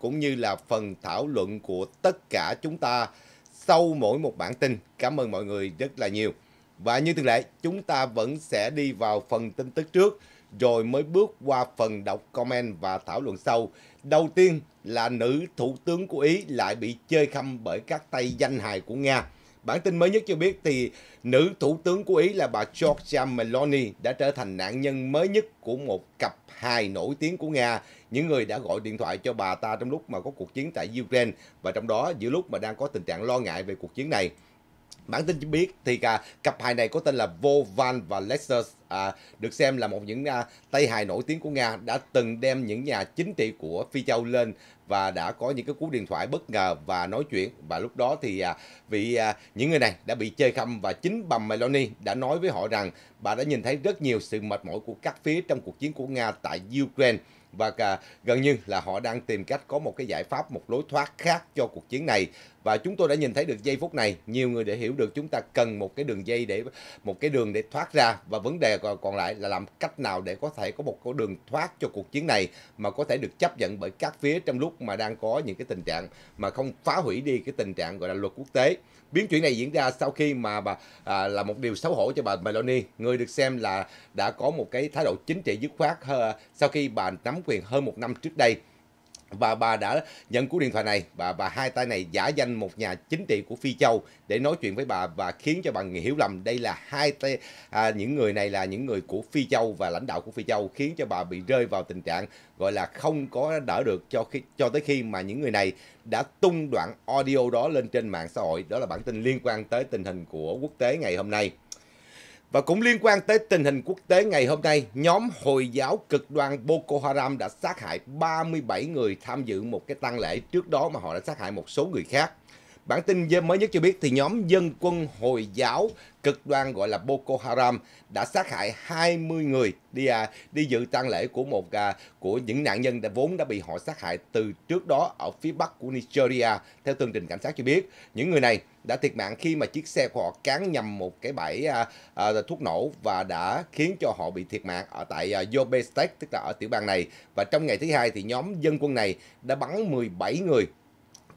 cũng như là phần thảo luận của tất cả chúng ta sau mỗi một bản tin. Cảm ơn mọi người rất là nhiều. Và như thường lệ, chúng ta vẫn sẽ đi vào phần tin tức trước rồi mới bước qua phần đọc comment và thảo luận sau. Đầu tiên là nữ thủ tướng của Ý lại bị chơi khăm bởi các tay danh hài của Nga. Bản tin mới nhất cho biết thì nữ thủ tướng của Ý là bà Georgia Meloni đã trở thành nạn nhân mới nhất của một cặp hài nổi tiếng của Nga những người đã gọi điện thoại cho bà ta trong lúc mà có cuộc chiến tại Ukraine và trong đó giữa lúc mà đang có tình trạng lo ngại về cuộc chiến này. Bản tin cho biết thì cả cặp hài này có tên là Vovan và Lexus à, được xem là một những à, tay hài nổi tiếng của Nga đã từng đem những nhà chính trị của Phi Châu lên và đã có những cái cú điện thoại bất ngờ và nói chuyện và lúc đó thì à, vị à, những người này đã bị chơi khăm và chính bà Meloni đã nói với họ rằng bà đã nhìn thấy rất nhiều sự mệt mỏi của các phía trong cuộc chiến của Nga tại Ukraine và cả, gần như là họ đang tìm cách có một cái giải pháp, một lối thoát khác cho cuộc chiến này. Và chúng tôi đã nhìn thấy được giây phút này, nhiều người để hiểu được chúng ta cần một cái đường dây để một cái đường để thoát ra và vấn đề còn lại là làm cách nào để có thể có một cái đường thoát cho cuộc chiến này mà có thể được chấp nhận bởi các phía trong lúc mà đang có những cái tình trạng mà không phá hủy đi cái tình trạng gọi là luật quốc tế biến chuyển này diễn ra sau khi mà bà à, là một điều xấu hổ cho bà Meloni người được xem là đã có một cái thái độ chính trị dứt khoát sau khi bà nắm quyền hơn một năm trước đây và bà đã nhận cú điện thoại này bà bà hai tay này giả danh một nhà chính trị của phi châu để nói chuyện với bà và khiến cho bà hiểu lầm đây là hai tay à, những người này là những người của phi châu và lãnh đạo của phi châu khiến cho bà bị rơi vào tình trạng gọi là không có đỡ được cho khi cho tới khi mà những người này đã tung đoạn audio đó lên trên mạng xã hội đó là bản tin liên quan tới tình hình của quốc tế ngày hôm nay và cũng liên quan tới tình hình quốc tế ngày hôm nay, nhóm Hồi giáo cực đoan Boko Haram đã sát hại 37 người tham dự một cái tang lễ trước đó mà họ đã sát hại một số người khác. Bản tin mới nhất cho biết thì nhóm dân quân Hồi giáo cực đoan gọi là Boko Haram đã sát hại 20 người đi à, đi dự tang lễ của một à, của những nạn nhân đã vốn đã bị họ sát hại từ trước đó ở phía bắc của Nigeria theo tường trình cảnh sát cho biết những người này đã thiệt mạng khi mà chiếc xe của họ cán nhầm một cái bãi à, à, thuốc nổ và đã khiến cho họ bị thiệt mạng ở tại à, Yobe State tức là ở tiểu bang này và trong ngày thứ hai thì nhóm dân quân này đã bắn 17 người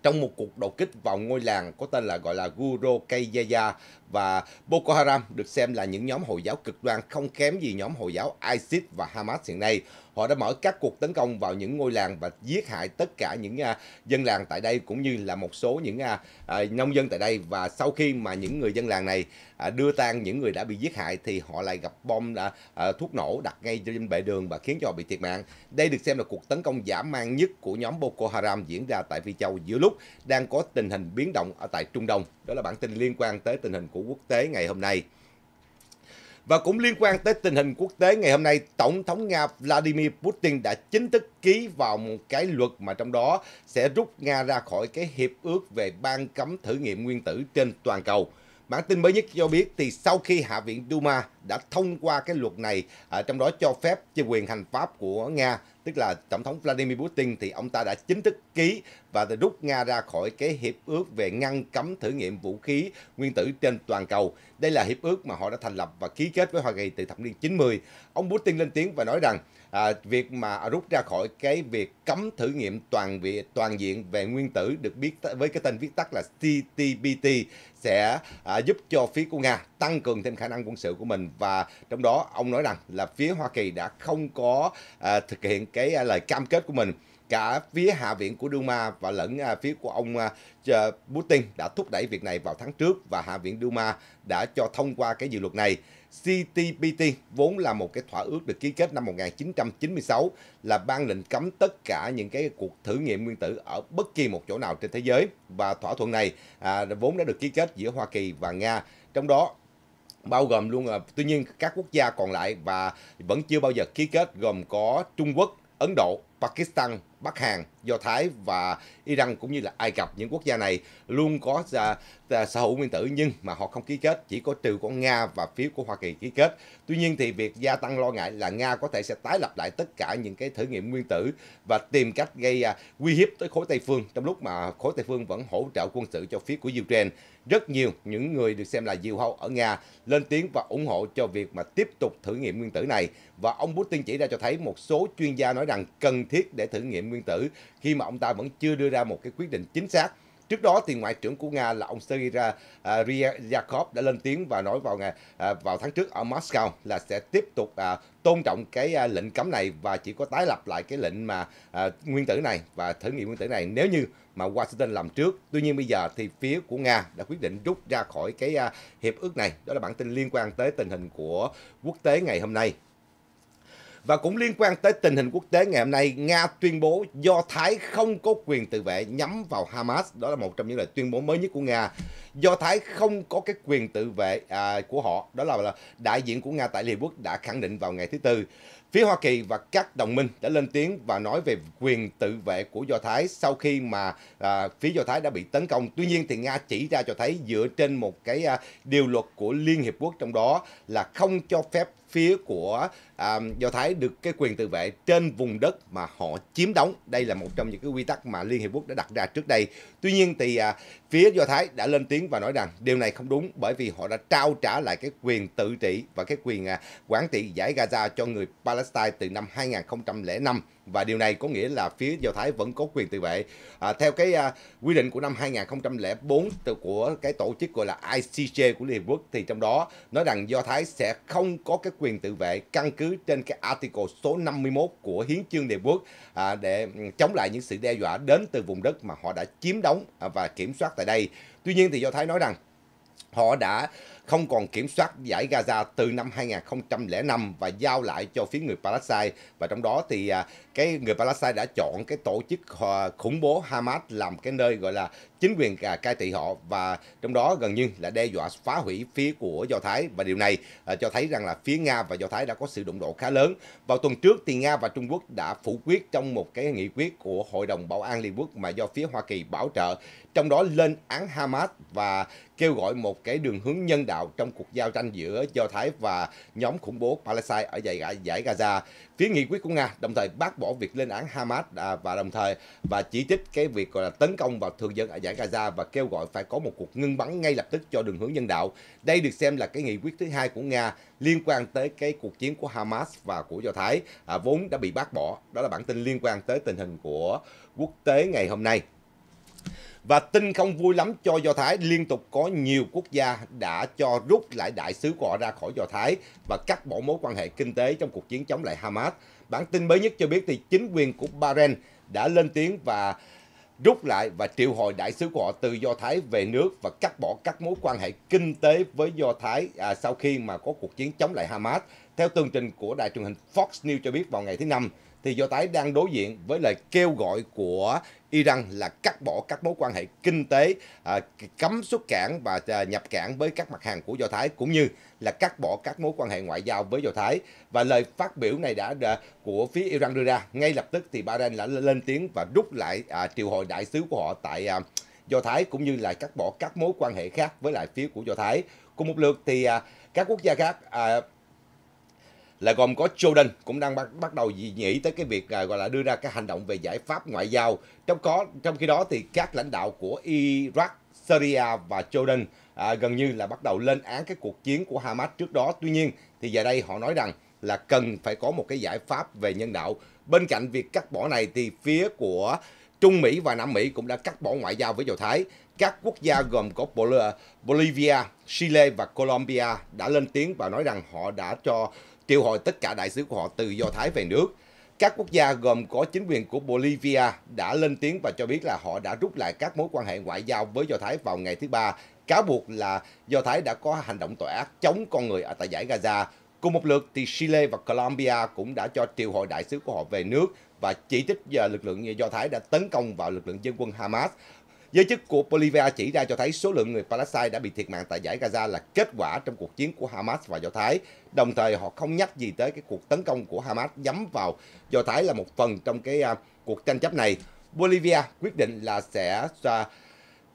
trong một cuộc đột kích vào ngôi làng có tên là gọi là Guro Keiyaya và Boko Haram được xem là những nhóm Hồi giáo cực đoan không kém gì nhóm Hồi giáo ISIS và Hamas hiện nay. Họ đã mở các cuộc tấn công vào những ngôi làng và giết hại tất cả những à, dân làng tại đây cũng như là một số những à, à, nông dân tại đây. Và sau khi mà những người dân làng này đưa tang những người đã bị giết hại thì họ lại gặp bom thuốc nổ đặt ngay trên bệ đường và khiến cho họ bị thiệt mạng. Đây được xem là cuộc tấn công giả mang nhất của nhóm Boko Haram diễn ra tại Phi Châu giữa lúc đang có tình hình biến động ở tại Trung Đông. Đó là bản tin liên quan tới tình hình của của quốc tế ngày hôm nay. Và cũng liên quan tới tình hình quốc tế ngày hôm nay, Tổng thống Nga Vladimir Putin đã chính thức ký vào một cái luật mà trong đó sẽ rút Nga ra khỏi cái hiệp ước về ban cấm thử nghiệm nguyên tử trên toàn cầu. Bản tin mới nhất cho biết thì sau khi Hạ viện Duma đã thông qua cái luật này à, trong đó cho phép cho quyền hành pháp của Nga tức là tổng thống Vladimir Putin thì ông ta đã chính thức ký và rút Nga ra khỏi cái hiệp ước về ngăn cấm thử nghiệm vũ khí nguyên tử trên toàn cầu. Đây là hiệp ước mà họ đã thành lập và ký kết với Hoa Kỳ từ thập niên 90. Ông Putin lên tiếng và nói rằng à, việc mà rút ra khỏi cái việc cấm thử nghiệm toàn viện toàn diện về nguyên tử được biết với cái tên viết tắt là CTBT sẽ à, giúp cho phía của Nga tăng cường thêm khả năng quân sự của mình và trong đó ông nói rằng là phía Hoa Kỳ đã không có à, thực hiện cái à, lời cam kết của mình cả phía hạ viện của Duma và lẫn à, phía của ông à, Putin đã thúc đẩy việc này vào tháng trước và hạ viện Duma đã cho thông qua cái dự luật này. CTPT vốn là một cái thỏa ước được ký kết năm 1996 là ban lệnh cấm tất cả những cái cuộc thử nghiệm nguyên tử ở bất kỳ một chỗ nào trên thế giới và thỏa thuận này à, vốn đã được ký kết giữa Hoa Kỳ và Nga. Trong đó bao gồm luôn là tuy nhiên các quốc gia còn lại và vẫn chưa bao giờ ký kết gồm có Trung Quốc, Ấn Độ, Pakistan, Bắc Hàn, Do Thái và Iran cũng như là Ai Cập những quốc gia này luôn có uh, sở hữu nguyên tử nhưng mà họ không ký kết chỉ có trừ của Nga và phía của Hoa Kỳ ký kết. Tuy nhiên thì việc gia tăng lo ngại là Nga có thể sẽ tái lập lại tất cả những cái thử nghiệm nguyên tử và tìm cách gây uh, uy hiếp tới khối Tây phương trong lúc mà khối Tây phương vẫn hỗ trợ quân sự cho phía của Ukraine. Rất nhiều những người được xem là diều hâu ở Nga lên tiếng và ủng hộ cho việc mà tiếp tục thử nghiệm nguyên tử này và ông Putin chỉ ra cho thấy một số chuyên gia nói rằng cần thiết để thử nghiệm nguyên tử khi mà ông ta vẫn chưa đưa ra một cái quyết định chính xác. Trước đó thì ngoại trưởng của Nga là ông Sergei à, Ryakov đã lên tiếng và nói vào ngày à, vào tháng trước ở Moscow là sẽ tiếp tục à, tôn trọng cái lệnh cấm này và chỉ có tái lập lại cái lệnh mà nguyên tử này và thử nghiệm nguyên tử này nếu như mà Washington làm trước. Tuy nhiên bây giờ thì phía của Nga đã quyết định rút ra khỏi cái hiệp ước này. Đó là bản tin liên quan tới tình hình của quốc tế ngày hôm nay. Và cũng liên quan tới tình hình quốc tế ngày hôm nay, Nga tuyên bố do Thái không có quyền tự vệ nhắm vào Hamas. Đó là một trong những lời tuyên bố mới nhất của Nga. Do Thái không có cái quyền tự vệ à, của họ. Đó là, là đại diện của Nga tại Liên Hợp Quốc đã khẳng định vào ngày thứ Tư. Phía Hoa Kỳ và các đồng minh đã lên tiếng và nói về quyền tự vệ của Do Thái sau khi mà à, phía Do Thái đã bị tấn công. Tuy nhiên thì Nga chỉ ra cho thấy dựa trên một cái à, điều luật của Liên Hiệp Quốc trong đó là không cho phép phía của à, Do Thái được cái quyền tự vệ trên vùng đất mà họ chiếm đóng. Đây là một trong những cái quy tắc mà Liên Hiệp Quốc đã đặt ra trước đây. Tuy nhiên thì à, phía Do Thái đã lên tiếng và nói rằng điều này không đúng bởi vì họ đã trao trả lại cái quyền tự trị và cái quyền à, quản trị giải Gaza cho người Palestine từ năm 2005 và điều này có nghĩa là phía Do Thái vẫn có quyền tự vệ. À, theo cái à, quy định của năm 2004 từ của cái tổ chức gọi là ICJ của Liên Hợp Quốc thì trong đó nói rằng Do Thái sẽ không có cái quyền tự vệ căn cứ trên cái article số 51 của Hiến chương Liên Hợp Quốc à, để ừ, chống lại những sự đe dọa đến từ vùng đất mà họ đã chiếm đóng và kiểm soát tại đây. Tuy nhiên thì Do Thái nói rằng họ đã không còn kiểm soát giải Gaza từ năm 2005 và giao lại cho phía người Palestine và trong đó thì à, cái người Palestine đã chọn cái tổ chức ờ, khủng bố Hamas làm cái nơi gọi là chính quyền à, cai trị họ và trong đó gần như là đe dọa phá hủy phía của Do Thái và điều này à, cho thấy rằng là phía Nga và Do Thái đã có sự đụng độ khá lớn. Vào tuần trước thì Nga và Trung Quốc đã phủ quyết trong một cái nghị quyết của Hội đồng Bảo an Liên Quốc mà do phía Hoa Kỳ bảo trợ, trong đó lên án Hamas và kêu gọi một cái đường hướng nhân đạo trong cuộc giao tranh giữa Do Thái và nhóm khủng bố Palestine ở giải, giải Gaza. Phía nghị quyết của Nga đồng thời bác bỏ việc lên án Hamas à, và đồng thời và chỉ trích cái việc gọi là tấn công vào thường dân ở giải Gaza và kêu gọi phải có một cuộc ngưng bắn ngay lập tức cho đường hướng nhân đạo. Đây được xem là cái nghị quyết thứ hai của Nga liên quan tới cái cuộc chiến của Hamas và của Do Thái à, vốn đã bị bác bỏ. Đó là bản tin liên quan tới tình hình của quốc tế ngày hôm nay. Và tin không vui lắm cho Do Thái, liên tục có nhiều quốc gia đã cho rút lại đại sứ của họ ra khỏi Do Thái và cắt bỏ mối quan hệ kinh tế trong cuộc chiến chống lại Hamas. Bản tin mới nhất cho biết thì chính quyền của Bahrain đã lên tiếng và rút lại và triệu hồi đại sứ của họ từ Do Thái về nước và cắt bỏ các mối quan hệ kinh tế với Do Thái à, sau khi mà có cuộc chiến chống lại Hamas. Theo tường trình của đài truyền hình Fox News cho biết vào ngày thứ Năm, thì Do Thái đang đối diện với lời kêu gọi của Iran là cắt bỏ các mối quan hệ kinh tế, à, cấm xuất cảng và à, nhập cảng với các mặt hàng của Do Thái cũng như là cắt bỏ các mối quan hệ ngoại giao với Do Thái. Và lời phát biểu này đã, à, của phía Iran đưa ra, ngay lập tức thì Bahrain đã lên tiếng và rút lại à, triệu hồi đại sứ của họ tại Do Thái cũng như là cắt bỏ các mối quan hệ khác với lại phía của Do Thái. Cùng một lượt thì các quốc gia khác là gồm có Jordan cũng đang bắt bắt đầu nghĩ tới cái việc à, gọi là đưa ra cái hành động về giải pháp ngoại giao. Trong có trong khi đó thì các lãnh đạo của Iraq, Syria và Jordan à, gần như là bắt đầu lên án cái cuộc chiến của Hamas trước đó. Tuy nhiên thì giờ đây họ nói rằng là cần phải có một cái giải pháp về nhân đạo. Bên cạnh việc cắt bỏ này thì phía của Trung Mỹ và Nam Mỹ cũng đã cắt bỏ ngoại giao với Do Thái. Các quốc gia gồm có Bolivia, Chile và Colombia đã lên tiếng và nói rằng họ đã cho triệu hồi tất cả đại sứ của họ từ Do Thái về nước. Các quốc gia gồm có chính quyền của Bolivia đã lên tiếng và cho biết là họ đã rút lại các mối quan hệ ngoại giao với Do Thái vào ngày thứ Ba, cáo buộc là Do Thái đã có hành động tội ác chống con người ở tại giải Gaza. Cùng một lượt thì Chile và Colombia cũng đã cho triệu hồi đại sứ của họ về nước và chỉ trích ờ, lực lượng Do Thái đã tấn công vào lực lượng dân quân Hamas. Giới chức của Bolivia chỉ ra cho thấy số lượng người Palestine đã bị thiệt mạng tại giải Gaza là kết quả trong cuộc chiến của Hamas và Do Thái. Đồng thời họ không nhắc gì tới cái cuộc tấn công của Hamas nhắm vào Do Thái là một phần trong cái uh, cuộc tranh chấp này. Bolivia quyết định là sẽ uh,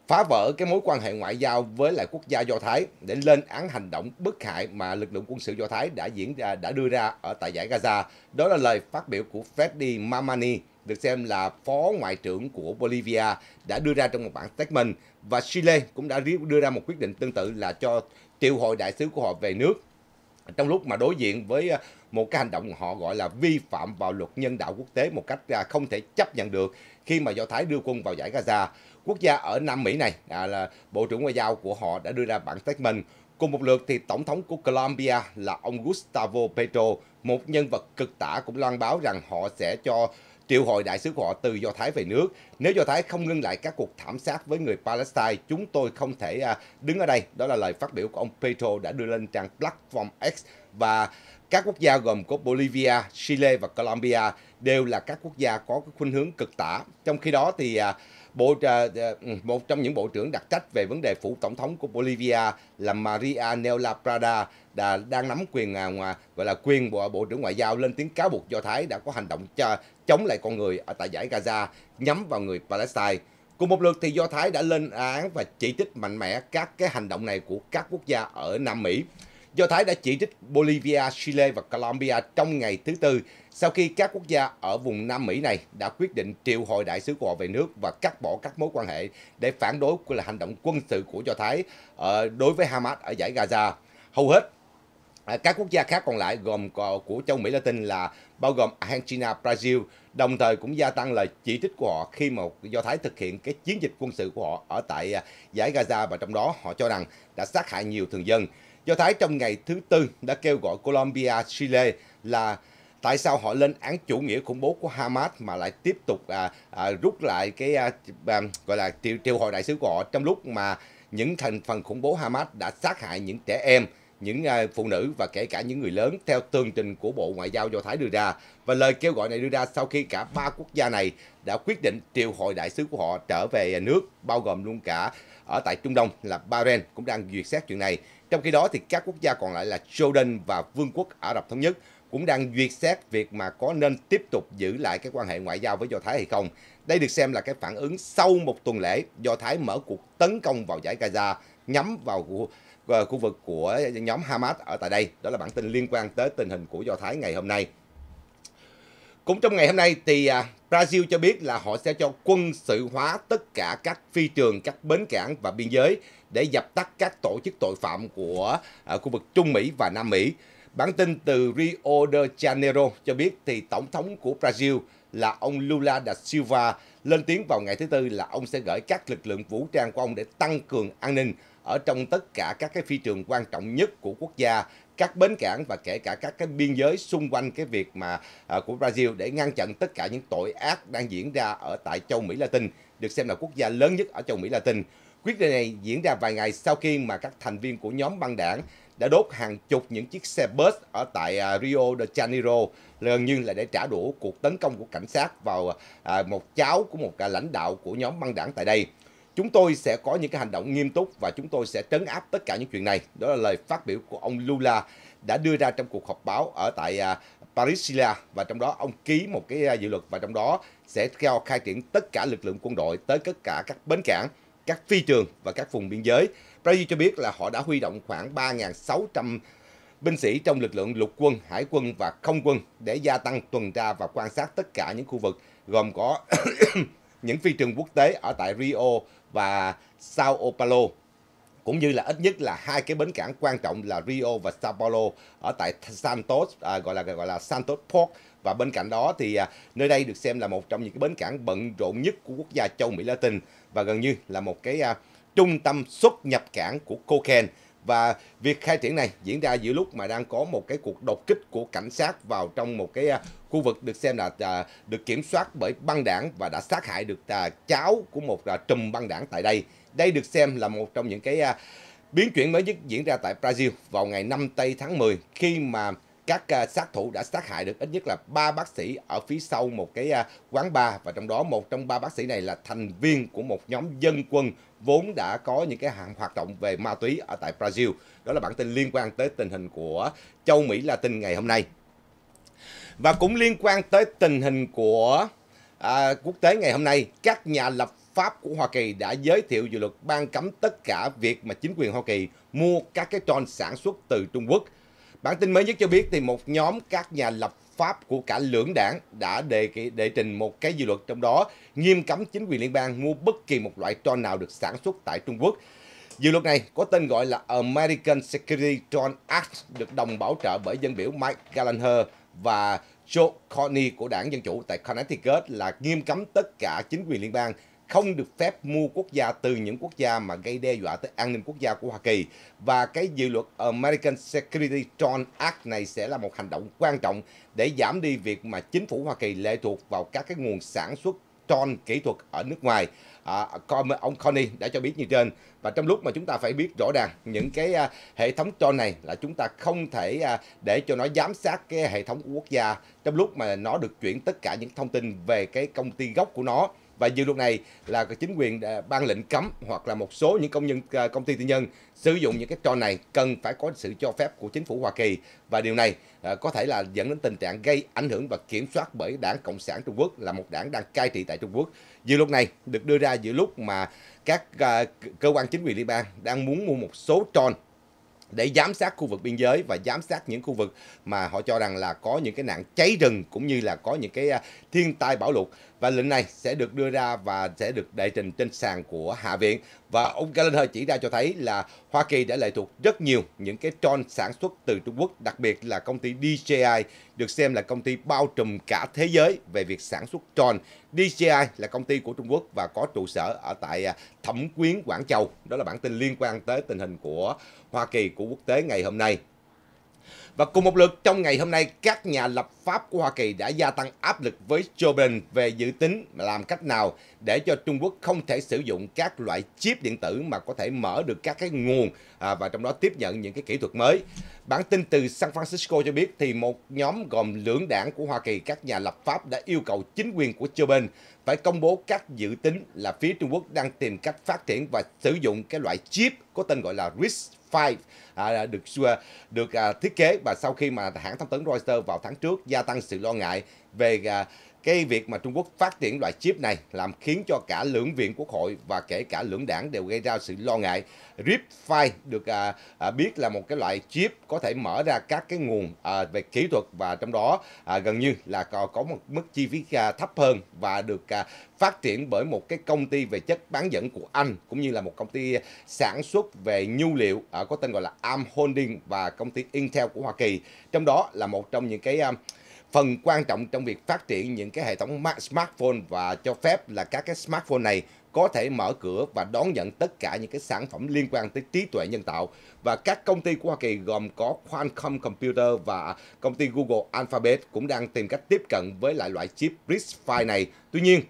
phá vỡ cái mối quan hệ ngoại giao với lại quốc gia Do Thái để lên án hành động bất hại mà lực lượng quân sự Do Thái đã diễn ra đã đưa ra ở tại giải Gaza. Đó là lời phát biểu của Freddy Mamani, được xem là phó ngoại trưởng của Bolivia đã đưa ra trong một bản statement và Chile cũng đã đưa ra một quyết định tương tự là cho triệu hồi đại sứ của họ về nước trong lúc mà đối diện với ờ, một cái hành động họ gọi là vi phạm vào luật nhân đạo quốc tế một cách à, không thể chấp nhận được khi mà Do Thái đưa quân vào giải Gaza. Quốc gia ở Nam Mỹ này à, là Bộ trưởng Ngoại giao của họ đã đưa ra bản statement. Cùng một lượt thì Tổng thống của Colombia là ông Gustavo Petro, một nhân vật cực tả cũng loan báo rằng họ sẽ cho triệu hồi đại sứ của họ từ Do Thái về nước. Nếu Do Thái không ngưng lại các cuộc thảm sát với người Palestine, chúng tôi không thể à, đứng ở đây. Đó là lời phát biểu của ông Petro đã đưa lên trang Platform X và các quốc gia gồm có Bolivia, Chile và Colombia đều là các quốc gia có khuynh hướng cực tả. Trong khi đó thì à, Bộ à, à, ừ, một trong những bộ trưởng đặc trách về vấn đề phủ tổng thống của Bolivia là Maria Nela Prada đã đang nắm quyền à, ngoài gọi là quyền của bộ trưởng ngoại giao lên tiếng cáo buộc Do Thái đã có hành động cho, chống lại con người ở tại giải Gaza nhắm vào người Palestine. Cùng một lượt thì Do Thái đã lên án và chỉ trích mạnh mẽ các cái hành động này của các quốc gia ở Nam Mỹ. Do Thái đã chỉ trích Bolivia, Chile và Colombia trong ngày thứ Tư sau khi các quốc gia ở vùng Nam Mỹ này đã quyết định triệu hồi đại sứ của họ về nước và cắt bỏ các mối quan hệ để phản đối là hành động quân sự của Do Thái ờ, đối với Hamas ở giải Gaza. Hầu hết à, các quốc gia khác còn lại gồm của châu Mỹ Latin là bao gồm Argentina, Brazil, đồng thời cũng gia tăng lời chỉ trích của họ khi mà Do Thái thực hiện cái chiến dịch quân sự của họ ở tại à, giải Gaza và trong đó họ cho rằng đã sát hại nhiều thường dân. Do Thái trong ngày thứ Tư đã kêu gọi Colombia, Chile là tại sao họ lên án chủ nghĩa khủng bố của Hamas mà lại tiếp tục à, à, rút lại cái à, à, gọi là triệu, triệu hồi đại sứ của họ trong lúc mà những thành phần khủng bố Hamas đã sát hại những trẻ em, những à, phụ nữ và kể cả những người lớn theo tường trình của Bộ Ngoại giao Do Thái đưa ra. Và lời kêu gọi này đưa ra sau khi cả ba quốc gia này đã quyết định triệu hồi đại sứ của họ trở về nước, bao gồm luôn cả ở tại Trung Đông là Bahrain cũng đang duyệt xét chuyện này. Trong khi đó thì các quốc gia còn lại là Jordan và Vương quốc Ả Rập Thống Nhất cũng đang duyệt xét việc mà có nên tiếp tục giữ lại cái quan hệ ngoại giao với Do Thái hay không. Đây được xem là cái phản ứng sau một tuần lễ Do Thái mở cuộc tấn công vào giải Gaza nhắm vào khu, ờ, khu vực của nhóm Hamas ở tại đây. Đó là bản tin liên quan tới tình hình của Do Thái ngày hôm nay. Cũng trong ngày hôm nay thì à, Brazil cho biết là họ sẽ cho quân sự hóa tất cả các phi trường, các bến cảng và biên giới để dập tắt các tổ chức tội phạm của uh, khu vực Trung Mỹ và Nam Mỹ. Bản tin từ Rio de Janeiro cho biết thì tổng thống của Brazil là ông Lula da Silva lên tiếng vào ngày thứ Tư là ông sẽ gửi các lực lượng vũ trang của ông để tăng cường an ninh ở trong tất cả các cái phi trường quan trọng nhất của quốc gia, các bến cảng và kể cả các cái biên giới xung quanh cái việc mà à, của Brazil để ngăn chặn tất cả những tội ác đang diễn ra ở tại châu Mỹ Latin, được xem là quốc gia lớn nhất ở châu Mỹ Latin. Quyết định này diễn ra vài ngày sau khi mà các thành viên của nhóm băng đảng đã đốt hàng chục những chiếc xe bus ở tại à, Rio de Janeiro gần như là để trả đũa cuộc tấn công của cảnh sát vào à, một cháu của một à, lãnh đạo của nhóm băng đảng tại đây. Chúng tôi sẽ có những cái hành động nghiêm túc và chúng tôi sẽ trấn áp tất cả những chuyện này. Đó là lời phát biểu của ông Lula đã đưa ra trong cuộc họp báo ở tại Parisila và trong đó ông ký một cái dự luật và trong đó sẽ theo khai triển tất cả lực lượng quân đội tới tất cả các bến cảng các phi trường và các vùng biên giới. Brazil cho biết là họ đã huy động khoảng 3.600 binh sĩ trong lực lượng lục quân, hải quân và không quân để gia tăng tuần tra và quan sát tất cả những khu vực gồm có những phi trường quốc tế ở tại Rio và Sao Paulo cũng như là ít nhất là hai cái bến cảng quan trọng là Rio và Sao Paulo ở tại Santos à, gọi là gọi là Santos Port và bên cạnh đó thì à, nơi đây được xem là một trong những cái bến cảng bận rộn nhất của quốc gia châu Mỹ Latin và gần như là một cái à, trung tâm xuất nhập cảng của cocaine và việc khai triển này diễn ra giữa lúc mà đang có một cái cuộc đột kích của cảnh sát vào trong một cái à, khu vực được xem là à, được kiểm soát bởi băng đảng và đã sát hại được à, cháu của một à, trùm băng đảng tại đây đây được xem là một trong những cái à, biến chuyển mới nhất diễn ra tại Brazil vào ngày 5 tây tháng 10 khi mà các à, sát thủ đã sát hại được ít nhất là ba bác sĩ ở phía sau một cái à, quán bar và trong đó một trong ba bác sĩ này là thành viên của một nhóm dân quân vốn đã có những cái hạng hoạt động về ma túy ở tại Brazil. Đó là bản tin liên quan tới tình hình của châu Mỹ Latin ngày hôm nay. Và cũng liên quan tới tình hình của à, quốc tế ngày hôm nay, các nhà lập Pháp của Hoa Kỳ đã giới thiệu dự luật ban cấm tất cả việc mà chính quyền Hoa Kỳ mua các cái tròn sản xuất từ Trung Quốc. Bản tin mới nhất cho biết thì một nhóm các nhà lập pháp của cả lưỡng đảng đã đề đệ trình một cái dự luật trong đó nghiêm cấm chính quyền liên bang mua bất kỳ một loại tròn nào được sản xuất tại Trung Quốc. Dự luật này có tên gọi là American Security Drone Act được đồng bảo trợ bởi dân biểu Mike Gallagher và Joe Corney của đảng Dân Chủ tại Connecticut là nghiêm cấm tất cả chính quyền liên bang không được phép mua quốc gia từ những quốc gia mà gây đe dọa tới an ninh quốc gia của Hoa Kỳ. Và cái dự luật American Security Tron Act này sẽ là một hành động quan trọng để giảm đi việc mà chính phủ Hoa Kỳ lệ thuộc vào các cái nguồn sản xuất tron kỹ thuật ở nước ngoài. À, ông Connie đã cho biết như trên và trong lúc mà chúng ta phải biết rõ ràng những cái à, hệ thống tron này là chúng ta không thể à, để cho nó giám sát cái hệ thống của quốc gia trong lúc mà nó được chuyển tất cả những thông tin về cái công ty gốc của nó và dự luật này là chính quyền ban lệnh cấm hoặc là một số những công nhân à, công ty tư nhân sử dụng những cái trò này cần phải có sự cho phép của chính phủ Hoa Kỳ và điều này à, có thể là dẫn đến tình trạng gây ảnh hưởng và kiểm soát bởi đảng Cộng sản Trung Quốc là một đảng đang cai trị tại Trung Quốc. Dự luật này được đưa ra giữa lúc mà các à, cơ quan chính quyền liên bang đang muốn mua một số tròn để giám sát khu vực biên giới và giám sát những khu vực mà họ cho rằng là có những cái nạn cháy rừng cũng như là có những cái thiên tai bão lụt và lệnh này sẽ được đưa ra và sẽ được đệ trình trên sàn của Hạ viện. Và ông Gallagher chỉ ra cho thấy là Hoa Kỳ đã lệ thuộc rất nhiều những cái tròn sản xuất từ Trung Quốc, đặc biệt là công ty DJI được xem là công ty bao trùm cả thế giới về việc sản xuất tròn DJI là công ty của Trung Quốc và có trụ sở ở tại à, Thẩm Quyến, Quảng Châu. Đó là bản tin liên quan tới tình hình của Hoa Kỳ của quốc tế ngày hôm nay. Và cùng một lượt trong ngày hôm nay, các nhà lập pháp của Hoa Kỳ đã gia tăng áp lực với Joe Biden về dự tính làm cách nào để cho Trung Quốc không thể sử dụng các loại chip điện tử mà có thể mở được các cái nguồn à, và trong đó tiếp nhận những cái kỹ thuật mới. Bản tin từ San Francisco cho biết thì một nhóm gồm lưỡng đảng của Hoa Kỳ, các nhà lập pháp đã yêu cầu chính quyền của Joe Biden phải công bố các dự tính là phía Trung Quốc đang tìm cách phát triển và sử dụng cái loại chip có tên gọi là RISC 5 à, được à, được à, thiết kế và sau khi mà hãng thông tấn Reuters vào tháng trước gia tăng sự lo ngại về à, cái việc mà Trung Quốc phát triển loại chip này làm khiến cho cả lưỡng viện quốc hội và kể cả lưỡng đảng đều gây ra sự lo ngại. RIP5 được à, à, biết là một cái loại chip có thể mở ra các cái nguồn à, về kỹ thuật và trong đó à, gần như là có, có một mức chi phí à, thấp hơn và được à, phát triển bởi một cái công ty về chất bán dẫn của Anh cũng như là một công ty sản xuất về nhu liệu à, có tên gọi là Arm Holding và công ty Intel của Hoa Kỳ. Trong đó là một trong những cái à, phần quan trọng trong việc phát triển những cái hệ thống smartphone và cho phép là các cái smartphone này có thể mở cửa và đón nhận tất cả những cái sản phẩm liên quan tới trí tuệ nhân tạo và các công ty của Hoa Kỳ gồm có Qualcomm Computer và công ty Google Alphabet cũng đang tìm cách tiếp cận với lại loại chip RISC-V này. Tuy nhiên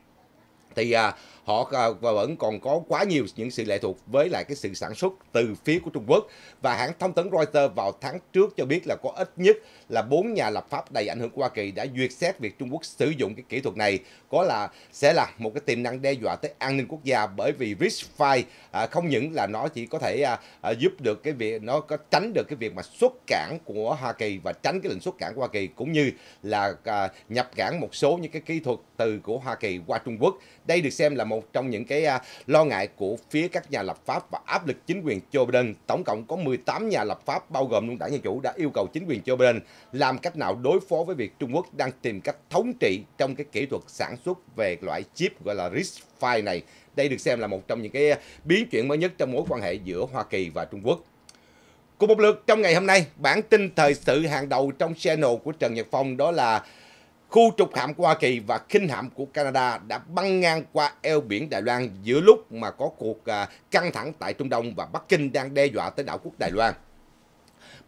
thì à, họ à, và vẫn còn có quá nhiều những sự lệ thuộc với lại cái sự sản xuất từ phía của Trung Quốc và hãng thông tấn Reuters vào tháng trước cho biết là có ít nhất là bốn nhà lập pháp đầy ảnh hưởng của Hoa Kỳ đã duyệt xét việc Trung Quốc sử dụng cái kỹ thuật này có là sẽ là một cái tiềm năng đe dọa tới an ninh quốc gia bởi vì RISC-V à, không những là nó chỉ có thể à, giúp được cái việc nó có tránh được cái việc mà xuất cảng của Hoa Kỳ và tránh cái lệnh xuất cảng của Hoa Kỳ cũng như là nhập cảng một số những cái kỹ thuật từ của Hoa Kỳ qua Trung Quốc đây được xem là một một trong những cái à, lo ngại của phía các nhà lập pháp và áp lực chính quyền Joe Biden. Tổng cộng có 18 nhà lập pháp bao gồm luôn đảng Dân Chủ đã yêu cầu chính quyền Joe Biden làm cách nào đối phó với việc Trung Quốc đang tìm cách thống trị trong cái kỹ thuật sản xuất về loại chip gọi là RISC-V này. Đây được xem là một trong những cái à, biến chuyển mới nhất trong mối quan hệ giữa Hoa Kỳ và Trung Quốc. Cùng một lượt trong ngày hôm nay, bản tin thời sự hàng đầu trong channel của Trần Nhật Phong đó là Khu trục hạm của Hoa Kỳ và khinh hạm của Canada đã băng ngang qua eo biển Đài Loan giữa lúc mà có cuộc à, căng thẳng tại Trung Đông và Bắc Kinh đang đe dọa tới đảo quốc Đài Loan.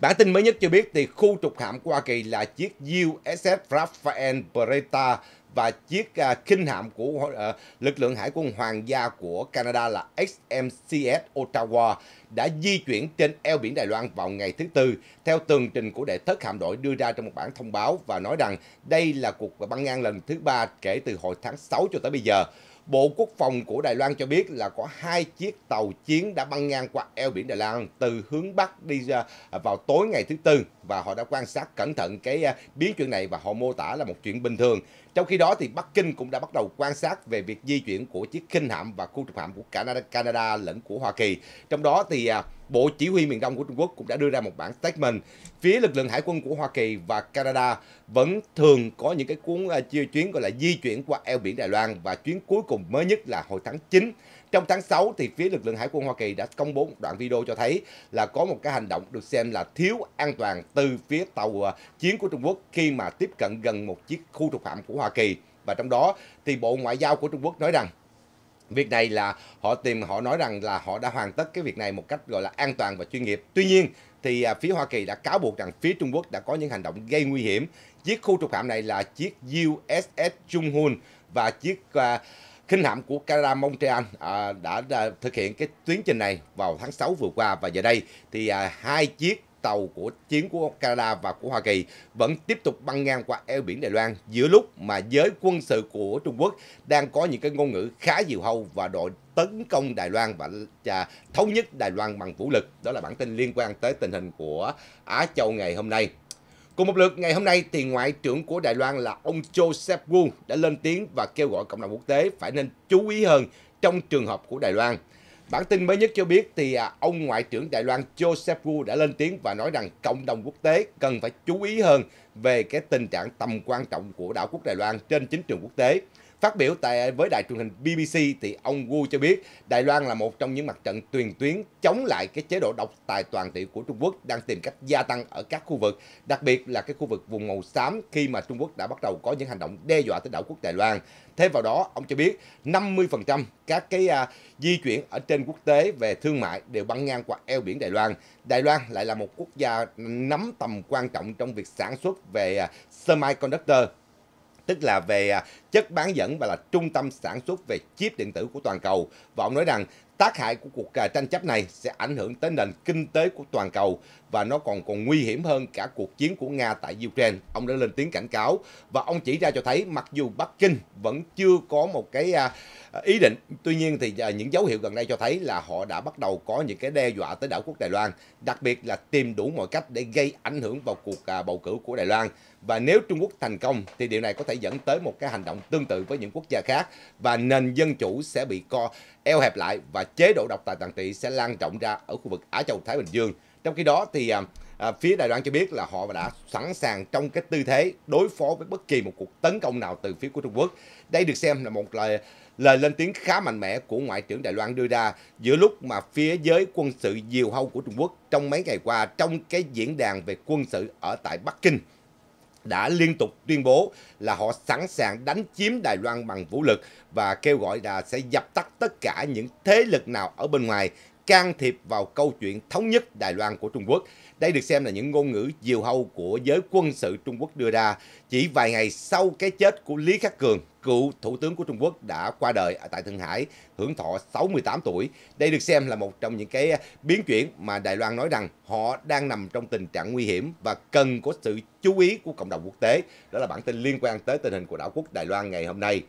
Bản tin mới nhất cho biết thì khu trục hạm của Hoa Kỳ là chiếc USS Rafael Beretta và chiếc uh, à, khinh hạm của uh, lực lượng hải quân hoàng gia của Canada là HMCS Ottawa đã di chuyển trên eo biển Đài Loan vào ngày thứ Tư theo tường trình của đệ thất hạm đội đưa ra trong một bản thông báo và nói rằng đây là cuộc băng ngang lần thứ ba kể từ hồi tháng 6 cho tới bây giờ. Bộ Quốc phòng của Đài Loan cho biết là có hai chiếc tàu chiến đã băng ngang qua eo biển Đài Loan từ hướng Bắc đi ra à, vào tối ngày thứ Tư và họ đã quan sát cẩn thận cái à, biến chuyển này và họ mô tả là một chuyện bình thường. Trong khi đó thì Bắc Kinh cũng đã bắt đầu quan sát về việc di chuyển của chiếc khinh hạm và khu trục hạm của Canada, Canada lẫn của Hoa Kỳ. Trong đó thì à, Bộ Chỉ huy miền Đông của Trung Quốc cũng đã đưa ra một bản statement. Phía lực lượng hải quân của Hoa Kỳ và Canada vẫn thường có những cái cuốn à, chuyến gọi là di chuyển qua eo biển Đài Loan và chuyến cuối cùng mới nhất là hồi tháng 9 trong tháng 6 thì phía lực lượng Hải quân Hoa Kỳ đã công bố một đoạn video cho thấy là có một cái hành động được xem là thiếu an toàn từ phía tàu ờ, chiến của Trung Quốc khi mà tiếp cận gần một chiếc khu trục hạm của Hoa Kỳ. Và trong đó thì Bộ Ngoại giao của Trung Quốc nói rằng Việc này là họ tìm họ nói rằng là họ đã hoàn tất cái việc này một cách gọi là an toàn và chuyên nghiệp. Tuy nhiên thì à, phía Hoa Kỳ đã cáo buộc rằng phía Trung Quốc đã có những hành động gây nguy hiểm. Chiếc khu trục hạm này là chiếc USS Chung Hoon và chiếc à, khinh hạm của Canada Montreal à, đã, đã thực hiện cái tuyến trình này vào tháng 6 vừa qua và giờ đây thì à, hai chiếc tàu của chiến của Canada và của Hoa Kỳ vẫn tiếp tục băng ngang qua eo biển Đài Loan giữa lúc mà giới quân sự của Trung Quốc đang có những cái ngôn ngữ khá diều hâu và đội tấn công Đài Loan và à, thống nhất Đài Loan bằng vũ lực. Đó là bản tin liên quan tới tình hình của Á Châu ngày hôm nay. Cùng một lượt, ngày hôm nay, thì ngoại trưởng của Đài Loan là ông Joseph Wu đã lên tiếng và kêu gọi cộng đồng quốc tế phải nên chú ý hơn trong trường hợp của Đài Loan. Bản tin mới nhất cho biết thì à, ông Ngoại trưởng Đài Loan Joseph Wu đã lên tiếng và nói rằng cộng đồng quốc tế cần phải chú ý hơn về cái tình trạng tầm quan trọng của đảo quốc Đài Loan trên chính trường quốc tế. Phát biểu tại với đài truyền hình BBC thì ông Wu cho biết Đài Loan là một trong những mặt trận tuyền tuyến chống lại cái chế độ độc tài toàn trị của Trung Quốc đang tìm cách gia tăng ở các khu vực, đặc biệt là cái khu vực vùng màu xám khi mà Trung Quốc đã bắt đầu có những hành động đe dọa tới đảo quốc Đài Loan. Thêm vào đó, ông cho biết 50% các cái à, di chuyển ở trên quốc tế về thương mại đều băng ngang qua eo biển Đài Loan. Đài Loan lại là một quốc gia nắm tầm quan trọng trong việc sản xuất về à, semiconductor tức là về à, chất bán dẫn và là trung tâm sản xuất về chip điện tử của toàn cầu. Và ông nói rằng tác hại của cuộc à, tranh chấp này sẽ ảnh hưởng tới nền kinh tế của toàn cầu và nó còn còn nguy hiểm hơn cả cuộc chiến của Nga tại Ukraine. Ông đã lên tiếng cảnh cáo và ông chỉ ra cho thấy mặc dù Bắc Kinh vẫn chưa có một cái à, ý định, tuy nhiên thì à, những dấu hiệu gần đây cho thấy là họ đã bắt đầu có những cái đe dọa tới đảo quốc Đài Loan, đặc biệt là tìm đủ mọi cách để gây ảnh hưởng vào cuộc à, bầu cử của Đài Loan. Và nếu Trung Quốc thành công thì điều này có thể dẫn tới một cái hành động tương tự với những quốc gia khác và nền dân chủ sẽ bị co eo hẹp lại và chế độ độc tài toàn trị sẽ lan rộng ra ở khu vực Á Châu Thái Bình Dương. Trong khi đó thì à, à, phía Đài Loan cho biết là họ đã sẵn sàng trong cái tư thế đối phó với bất kỳ một cuộc tấn công nào từ phía của Trung Quốc. Đây được xem là một lời lời lên tiếng khá mạnh mẽ của Ngoại trưởng Đài Loan đưa ra giữa lúc mà phía giới quân sự diều hâu của Trung Quốc trong mấy ngày qua trong cái diễn đàn về quân sự ở tại Bắc Kinh đã liên tục tuyên bố là họ sẵn sàng đánh chiếm Đài Loan bằng vũ lực và kêu gọi là sẽ dập tắt tất cả những thế lực nào ở bên ngoài can thiệp vào câu chuyện thống nhất Đài Loan của Trung Quốc. Đây được xem là những ngôn ngữ diều hâu của giới quân sự Trung Quốc đưa ra chỉ vài ngày sau cái chết của Lý Khắc Cường, cựu thủ tướng của Trung Quốc đã qua đời ở tại Thượng Hải, hưởng thọ 68 tuổi. Đây được xem là một trong những cái biến chuyển mà Đài Loan nói rằng họ đang nằm trong tình trạng nguy hiểm và cần có sự chú ý của cộng đồng quốc tế. Đó là bản tin liên quan tới tình hình của đảo quốc Đài Loan ngày hôm nay.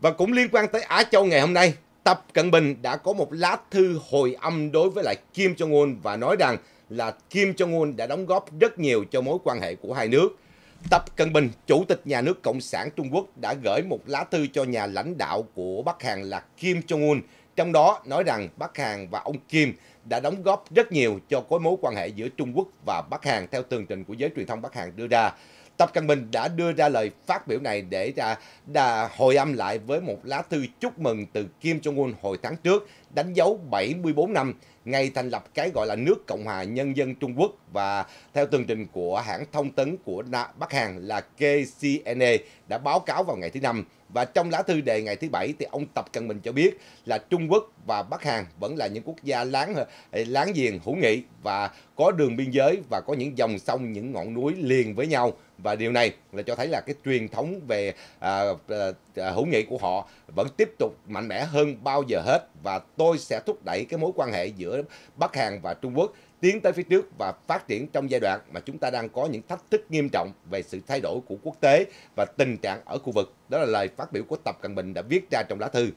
Và cũng liên quan tới Á Châu ngày hôm nay, Tập Cận Bình đã có một lá thư hồi âm đối với lại Kim Jong-un và nói rằng là Kim Jong-un đã đóng góp rất nhiều cho mối quan hệ của hai nước. Tập Cận Bình, Chủ tịch Nhà nước Cộng sản Trung Quốc đã gửi một lá thư cho nhà lãnh đạo của Bắc Hàn là Kim Jong-un, trong đó nói rằng Bắc Hàn và ông Kim đã đóng góp rất nhiều cho mối quan hệ giữa Trung Quốc và Bắc Hàn theo tường trình của giới truyền thông Bắc Hàn đưa ra. Tập Cận Bình đã đưa ra lời phát biểu này để ra đà hồi âm lại với một lá thư chúc mừng từ Kim Jong-un hồi tháng trước, đánh dấu 74 năm ngày thành lập cái gọi là nước Cộng hòa Nhân dân Trung Quốc và theo tường trình của hãng thông tấn của Bắc Hàn là KCNA đã báo cáo vào ngày thứ Năm. Và trong lá thư đề ngày thứ Bảy thì ông Tập Cận Bình cho biết là Trung Quốc và Bắc Hàn vẫn là những quốc gia láng ờ, láng giềng hữu nghị và có đường biên giới và có những dòng sông, những ngọn núi liền với nhau và điều này là cho thấy là cái truyền thống về à, à, à, hữu nghị của họ vẫn tiếp tục mạnh mẽ hơn bao giờ hết và tôi sẽ thúc đẩy cái mối quan hệ giữa Bắc Hàn và Trung Quốc tiến tới phía trước và phát triển trong giai đoạn mà chúng ta đang có những thách thức nghiêm trọng về sự thay đổi của quốc tế và tình trạng ở khu vực. Đó là lời phát biểu của Tập Cận Bình đã viết ra trong lá thư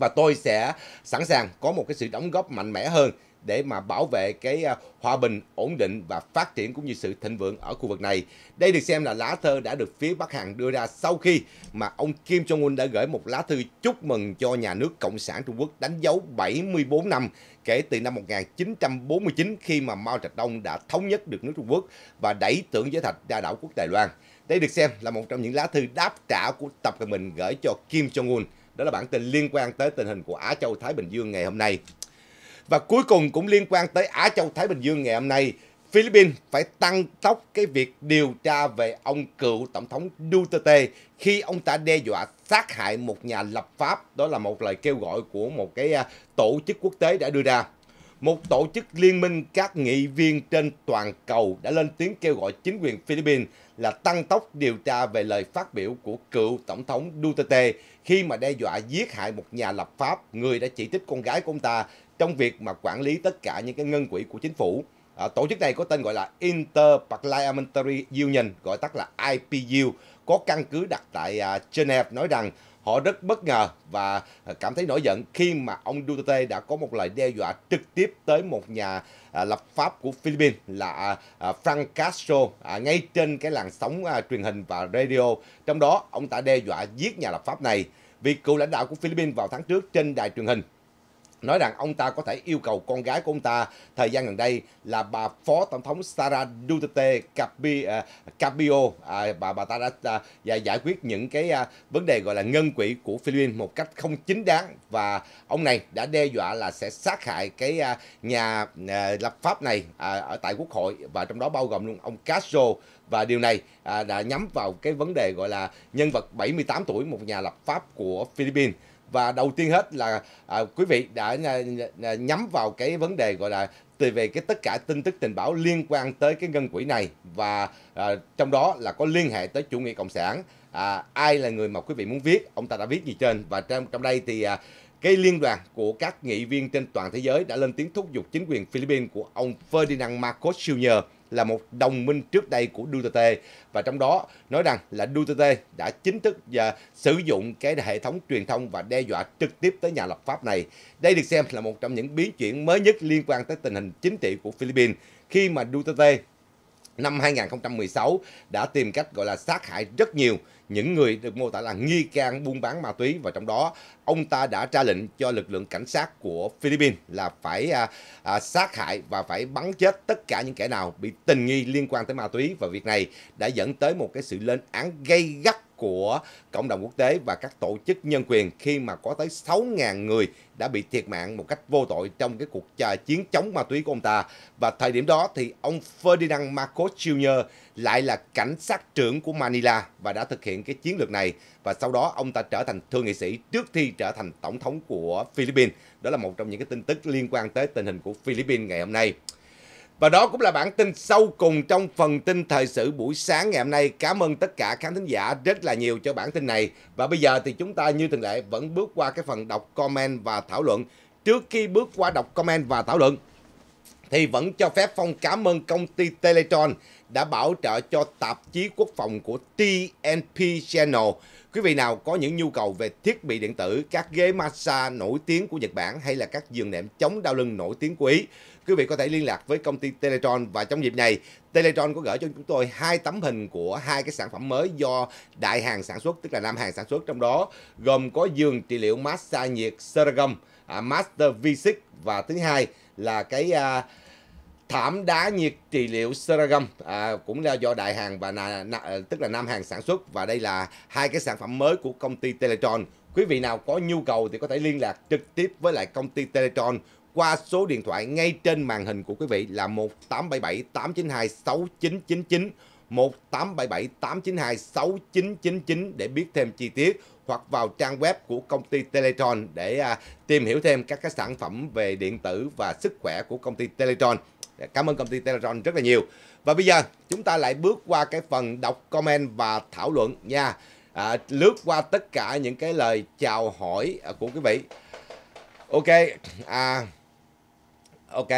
và tôi sẽ sẵn sàng có một cái sự đóng góp mạnh mẽ hơn để mà bảo vệ cái à, hòa bình, ổn định và phát triển cũng như sự thịnh vượng ở khu vực này. Đây được xem là lá thư đã được phía Bắc Hàn đưa ra sau khi mà ông Kim Jong-un đã gửi một lá thư chúc mừng cho nhà nước Cộng sản Trung Quốc đánh dấu 74 năm kể từ năm 1949 khi mà Mao Trạch Đông đã thống nhất được nước Trung Quốc và đẩy tưởng giới thạch ra đảo quốc Đài Loan. Đây được xem là một trong những lá thư đáp trả của Tập Cận Bình gửi cho Kim Jong-un. Đó là bản tin liên quan tới tình hình của Á Châu Thái Bình Dương ngày hôm nay. Và cuối cùng cũng liên quan tới Á Châu Thái Bình Dương ngày hôm nay, Philippines phải tăng tốc cái việc điều tra về ông cựu tổng thống Duterte khi ông ta đe dọa sát hại một nhà lập pháp. Đó là một lời kêu gọi của một cái à, tổ chức quốc tế đã đưa ra. Một tổ chức liên minh các nghị viên trên toàn cầu đã lên tiếng kêu gọi chính quyền Philippines là tăng tốc điều tra về lời phát biểu của cựu tổng thống Duterte khi mà đe dọa giết hại một nhà lập pháp, người đã chỉ trích con gái của ông ta trong việc mà quản lý tất cả những cái ngân quỹ của chính phủ. À, tổ chức này có tên gọi là Interparliamentary Union, gọi tắt là IPU, có căn cứ đặt tại à, Geneva nói rằng họ rất bất ngờ và à, cảm thấy nổi giận khi mà ông Duterte đã có một lời đe dọa trực tiếp tới một nhà à, lập pháp của Philippines là à, à, Frank Castro à, ngay trên cái làn sóng à, truyền hình và radio. Trong đó, ông ta đe dọa giết nhà lập pháp này vì cựu lãnh đạo của Philippines vào tháng trước trên đài truyền hình nói rằng ông ta có thể yêu cầu con gái của ông ta thời gian gần đây là bà phó tổng thống Sara Duterte Capio à, à, bà bà ta đã à, dạ, giải quyết những cái à, vấn đề gọi là ngân quỹ của Philippines một cách không chính đáng và ông này đã đe dọa là sẽ sát hại cái nhà lập pháp này ở tại quốc hội và trong đó bao gồm luôn ông Castro và điều này đã nhắm vào cái vấn đề gọi là nhân vật 78 tuổi một nhà lập pháp của Philippines và đầu tiên hết là à, quý vị đã à, à, nhắm vào cái vấn đề gọi là từ về cái tất cả tin tức tình báo liên quan tới cái ngân quỹ này và à, trong đó là có liên hệ tới chủ nghĩa cộng sản à, ai là người mà quý vị muốn viết ông ta đã viết gì trên và trong trong đây thì à, cái liên đoàn của các nghị viên trên toàn thế giới đã lên tiếng thúc giục chính quyền Philippines của ông Ferdinand Marcos Jr là một đồng minh trước đây của Duterte và trong đó nói rằng là Duterte đã chính thức và sử dụng cái hệ thống truyền thông và đe dọa trực tiếp tới nhà lập pháp này. Đây được xem là một trong những biến chuyển mới nhất liên quan tới tình hình chính trị của Philippines khi mà Duterte năm 2016 đã tìm cách gọi là sát hại rất nhiều những người được mô tả là nghi can buôn bán ma túy và trong đó ông ta đã ra lệnh cho lực lượng cảnh sát của Philippines là phải à, à, sát hại và phải bắn chết tất cả những kẻ nào bị tình nghi liên quan tới ma túy và việc này đã dẫn tới một cái sự lên án gây gắt của cộng đồng quốc tế và các tổ chức nhân quyền khi mà có tới 6.000 người đã bị thiệt mạng một cách vô tội trong cái cuộc chiến chống ma túy của ông ta. Và thời điểm đó thì ông Ferdinand Marcos Jr. lại là cảnh sát trưởng của Manila và đã thực hiện cái chiến lược này. Và sau đó ông ta trở thành thượng nghị sĩ trước khi trở thành tổng thống của Philippines. Đó là một trong những cái tin tức liên quan tới tình hình của Philippines ngày hôm nay. Và đó cũng là bản tin sâu cùng trong phần tin thời sự buổi sáng ngày hôm nay. Cảm ơn tất cả khán thính giả rất là nhiều cho bản tin này. Và bây giờ thì chúng ta như thường lệ vẫn bước qua cái phần đọc comment và thảo luận. Trước khi bước qua đọc comment và thảo luận thì vẫn cho phép Phong cảm ơn công ty Teletron đã bảo trợ cho tạp chí quốc phòng của TNP Channel. Quý vị nào có những nhu cầu về thiết bị điện tử, các ghế massage nổi tiếng của Nhật Bản hay là các giường nệm chống đau lưng nổi tiếng quý, quý vị có thể liên lạc với công ty Teletron và trong dịp này, Teletron có gửi cho chúng tôi hai tấm hình của hai cái sản phẩm mới do đại hàng sản xuất tức là Nam hàng sản xuất trong đó gồm có giường trị liệu massage nhiệt Seragam, à, Master V6 và thứ hai là cái à, thảm đá nhiệt trị liệu Seragam à, cũng là do đại hàng và na, na, tức là Nam Hàng sản xuất và đây là hai cái sản phẩm mới của công ty Teletron. Quý vị nào có nhu cầu thì có thể liên lạc trực tiếp với lại công ty Teletron qua số điện thoại ngay trên màn hình của quý vị là 1877 892 6999 1877 892 6999 để biết thêm chi tiết hoặc vào trang web của công ty Teletron để à, tìm hiểu thêm các cái sản phẩm về điện tử và sức khỏe của công ty Teletron. Dạ, cảm ơn công ty Teleron rất là nhiều. Và bây giờ chúng ta lại bước qua cái phần đọc comment và thảo luận nha. À, lướt qua tất cả những cái lời chào hỏi à, của quý vị. Ok, à, ok.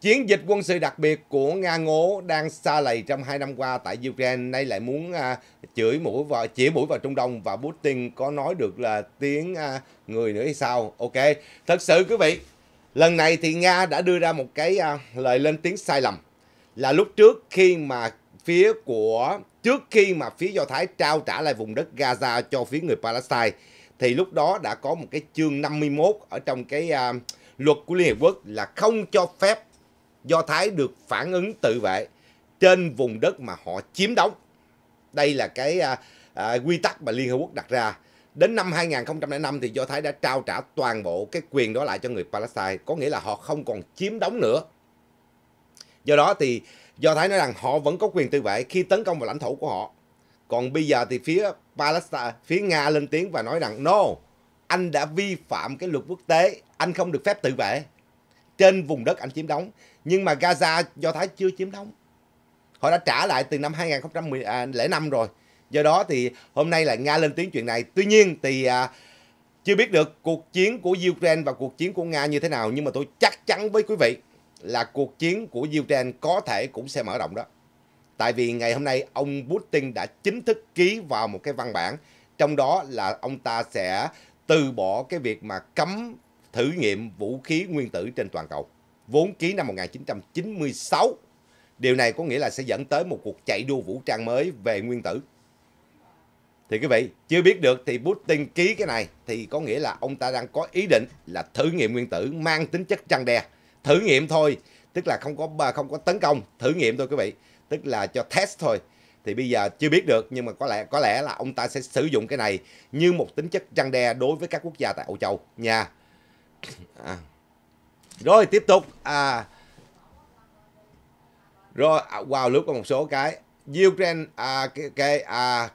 Chiến dịch quân sự đặc biệt của Nga Ngố đang xa lầy trong hai năm qua tại Ukraine, nay lại muốn à, chửi mũi vào chỉ mũi vào Trung Đông và Putin có nói được là tiếng à, người nữa hay sao? Ok, thật sự quý vị Lần này thì Nga đã đưa ra một cái à, lời lên tiếng sai lầm là lúc trước khi mà phía của trước khi mà phía Do Thái trao trả lại vùng đất Gaza cho phía người Palestine thì lúc đó đã có một cái chương 51 ở trong cái uh, luật của Liên Hiệp Quốc là không cho phép Do Thái được phản ứng tự vệ trên vùng đất mà họ chiếm đóng. Đây là cái uh, uh, quy tắc mà Liên Hợp Quốc đặt ra Đến năm 2005 thì Do Thái đã trao trả toàn bộ cái quyền đó lại cho người Palestine, có nghĩa là họ không còn chiếm đóng nữa. Do đó thì Do Thái nói rằng họ vẫn có quyền tự vệ khi tấn công vào lãnh thổ của họ. Còn bây giờ thì phía Palestine, phía Nga lên tiếng và nói rằng no, anh đã vi phạm cái luật quốc tế, anh không được phép tự vệ. Trên vùng đất anh chiếm đóng, nhưng mà Gaza Do Thái chưa chiếm đóng. Họ đã trả lại từ năm 2005 à, rồi do đó thì hôm nay là nga lên tiếng chuyện này tuy nhiên thì à, chưa biết được cuộc chiến của ukraine và cuộc chiến của nga như thế nào nhưng mà tôi chắc chắn với quý vị là cuộc chiến của ukraine có thể cũng sẽ mở rộng đó tại vì ngày hôm nay ông putin đã chính thức ký vào một cái văn bản trong đó là ông ta sẽ từ bỏ cái việc mà cấm thử nghiệm vũ khí nguyên tử trên toàn cầu vốn ký năm 1996 Điều này có nghĩa là sẽ dẫn tới một cuộc chạy đua vũ trang mới về nguyên tử. Thì quý vị chưa biết được thì Putin ký cái này thì có nghĩa là ông ta đang có ý định là thử nghiệm nguyên tử mang tính chất trăng đe. Thử nghiệm thôi, tức là không có không có tấn công, thử nghiệm thôi quý vị, tức là cho test thôi. Thì bây giờ chưa biết được nhưng mà có lẽ có lẽ là ông ta sẽ sử dụng cái này như một tính chất trăng đe đối với các quốc gia tại Âu Châu nha. À. Rồi tiếp tục à rồi à, wow lướt qua một số cái Ukraine à, cái, cái à,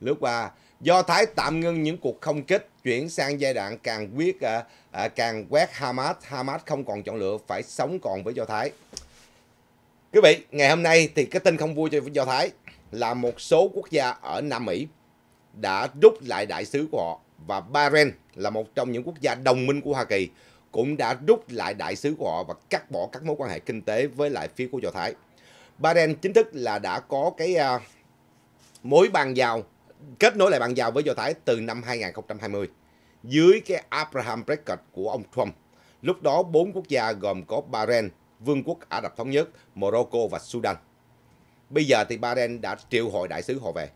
lướt qua do thái tạm ngưng những cuộc không kích chuyển sang giai đoạn càng quyết à, à, càng quét hamas hamas không còn chọn lựa phải sống còn với do thái quý vị ngày hôm nay thì cái tin không vui cho do thái là một số quốc gia ở nam mỹ đã rút lại đại sứ của họ và bahrain là một trong những quốc gia đồng minh của hoa kỳ cũng đã rút lại đại sứ của họ và cắt bỏ các mối quan hệ kinh tế với lại phía của do thái bahrain chính thức là đã có cái uh, mối bàn giao kết nối lại bạn giàu với Do Thái từ năm 2020 dưới cái Abraham Accords của ông Trump. Lúc đó bốn quốc gia gồm có Bahrain, Vương quốc Ả Rập Thống Nhất, Morocco và Sudan. Bây giờ thì Bahrain đã triệu hội đại sứ họ về.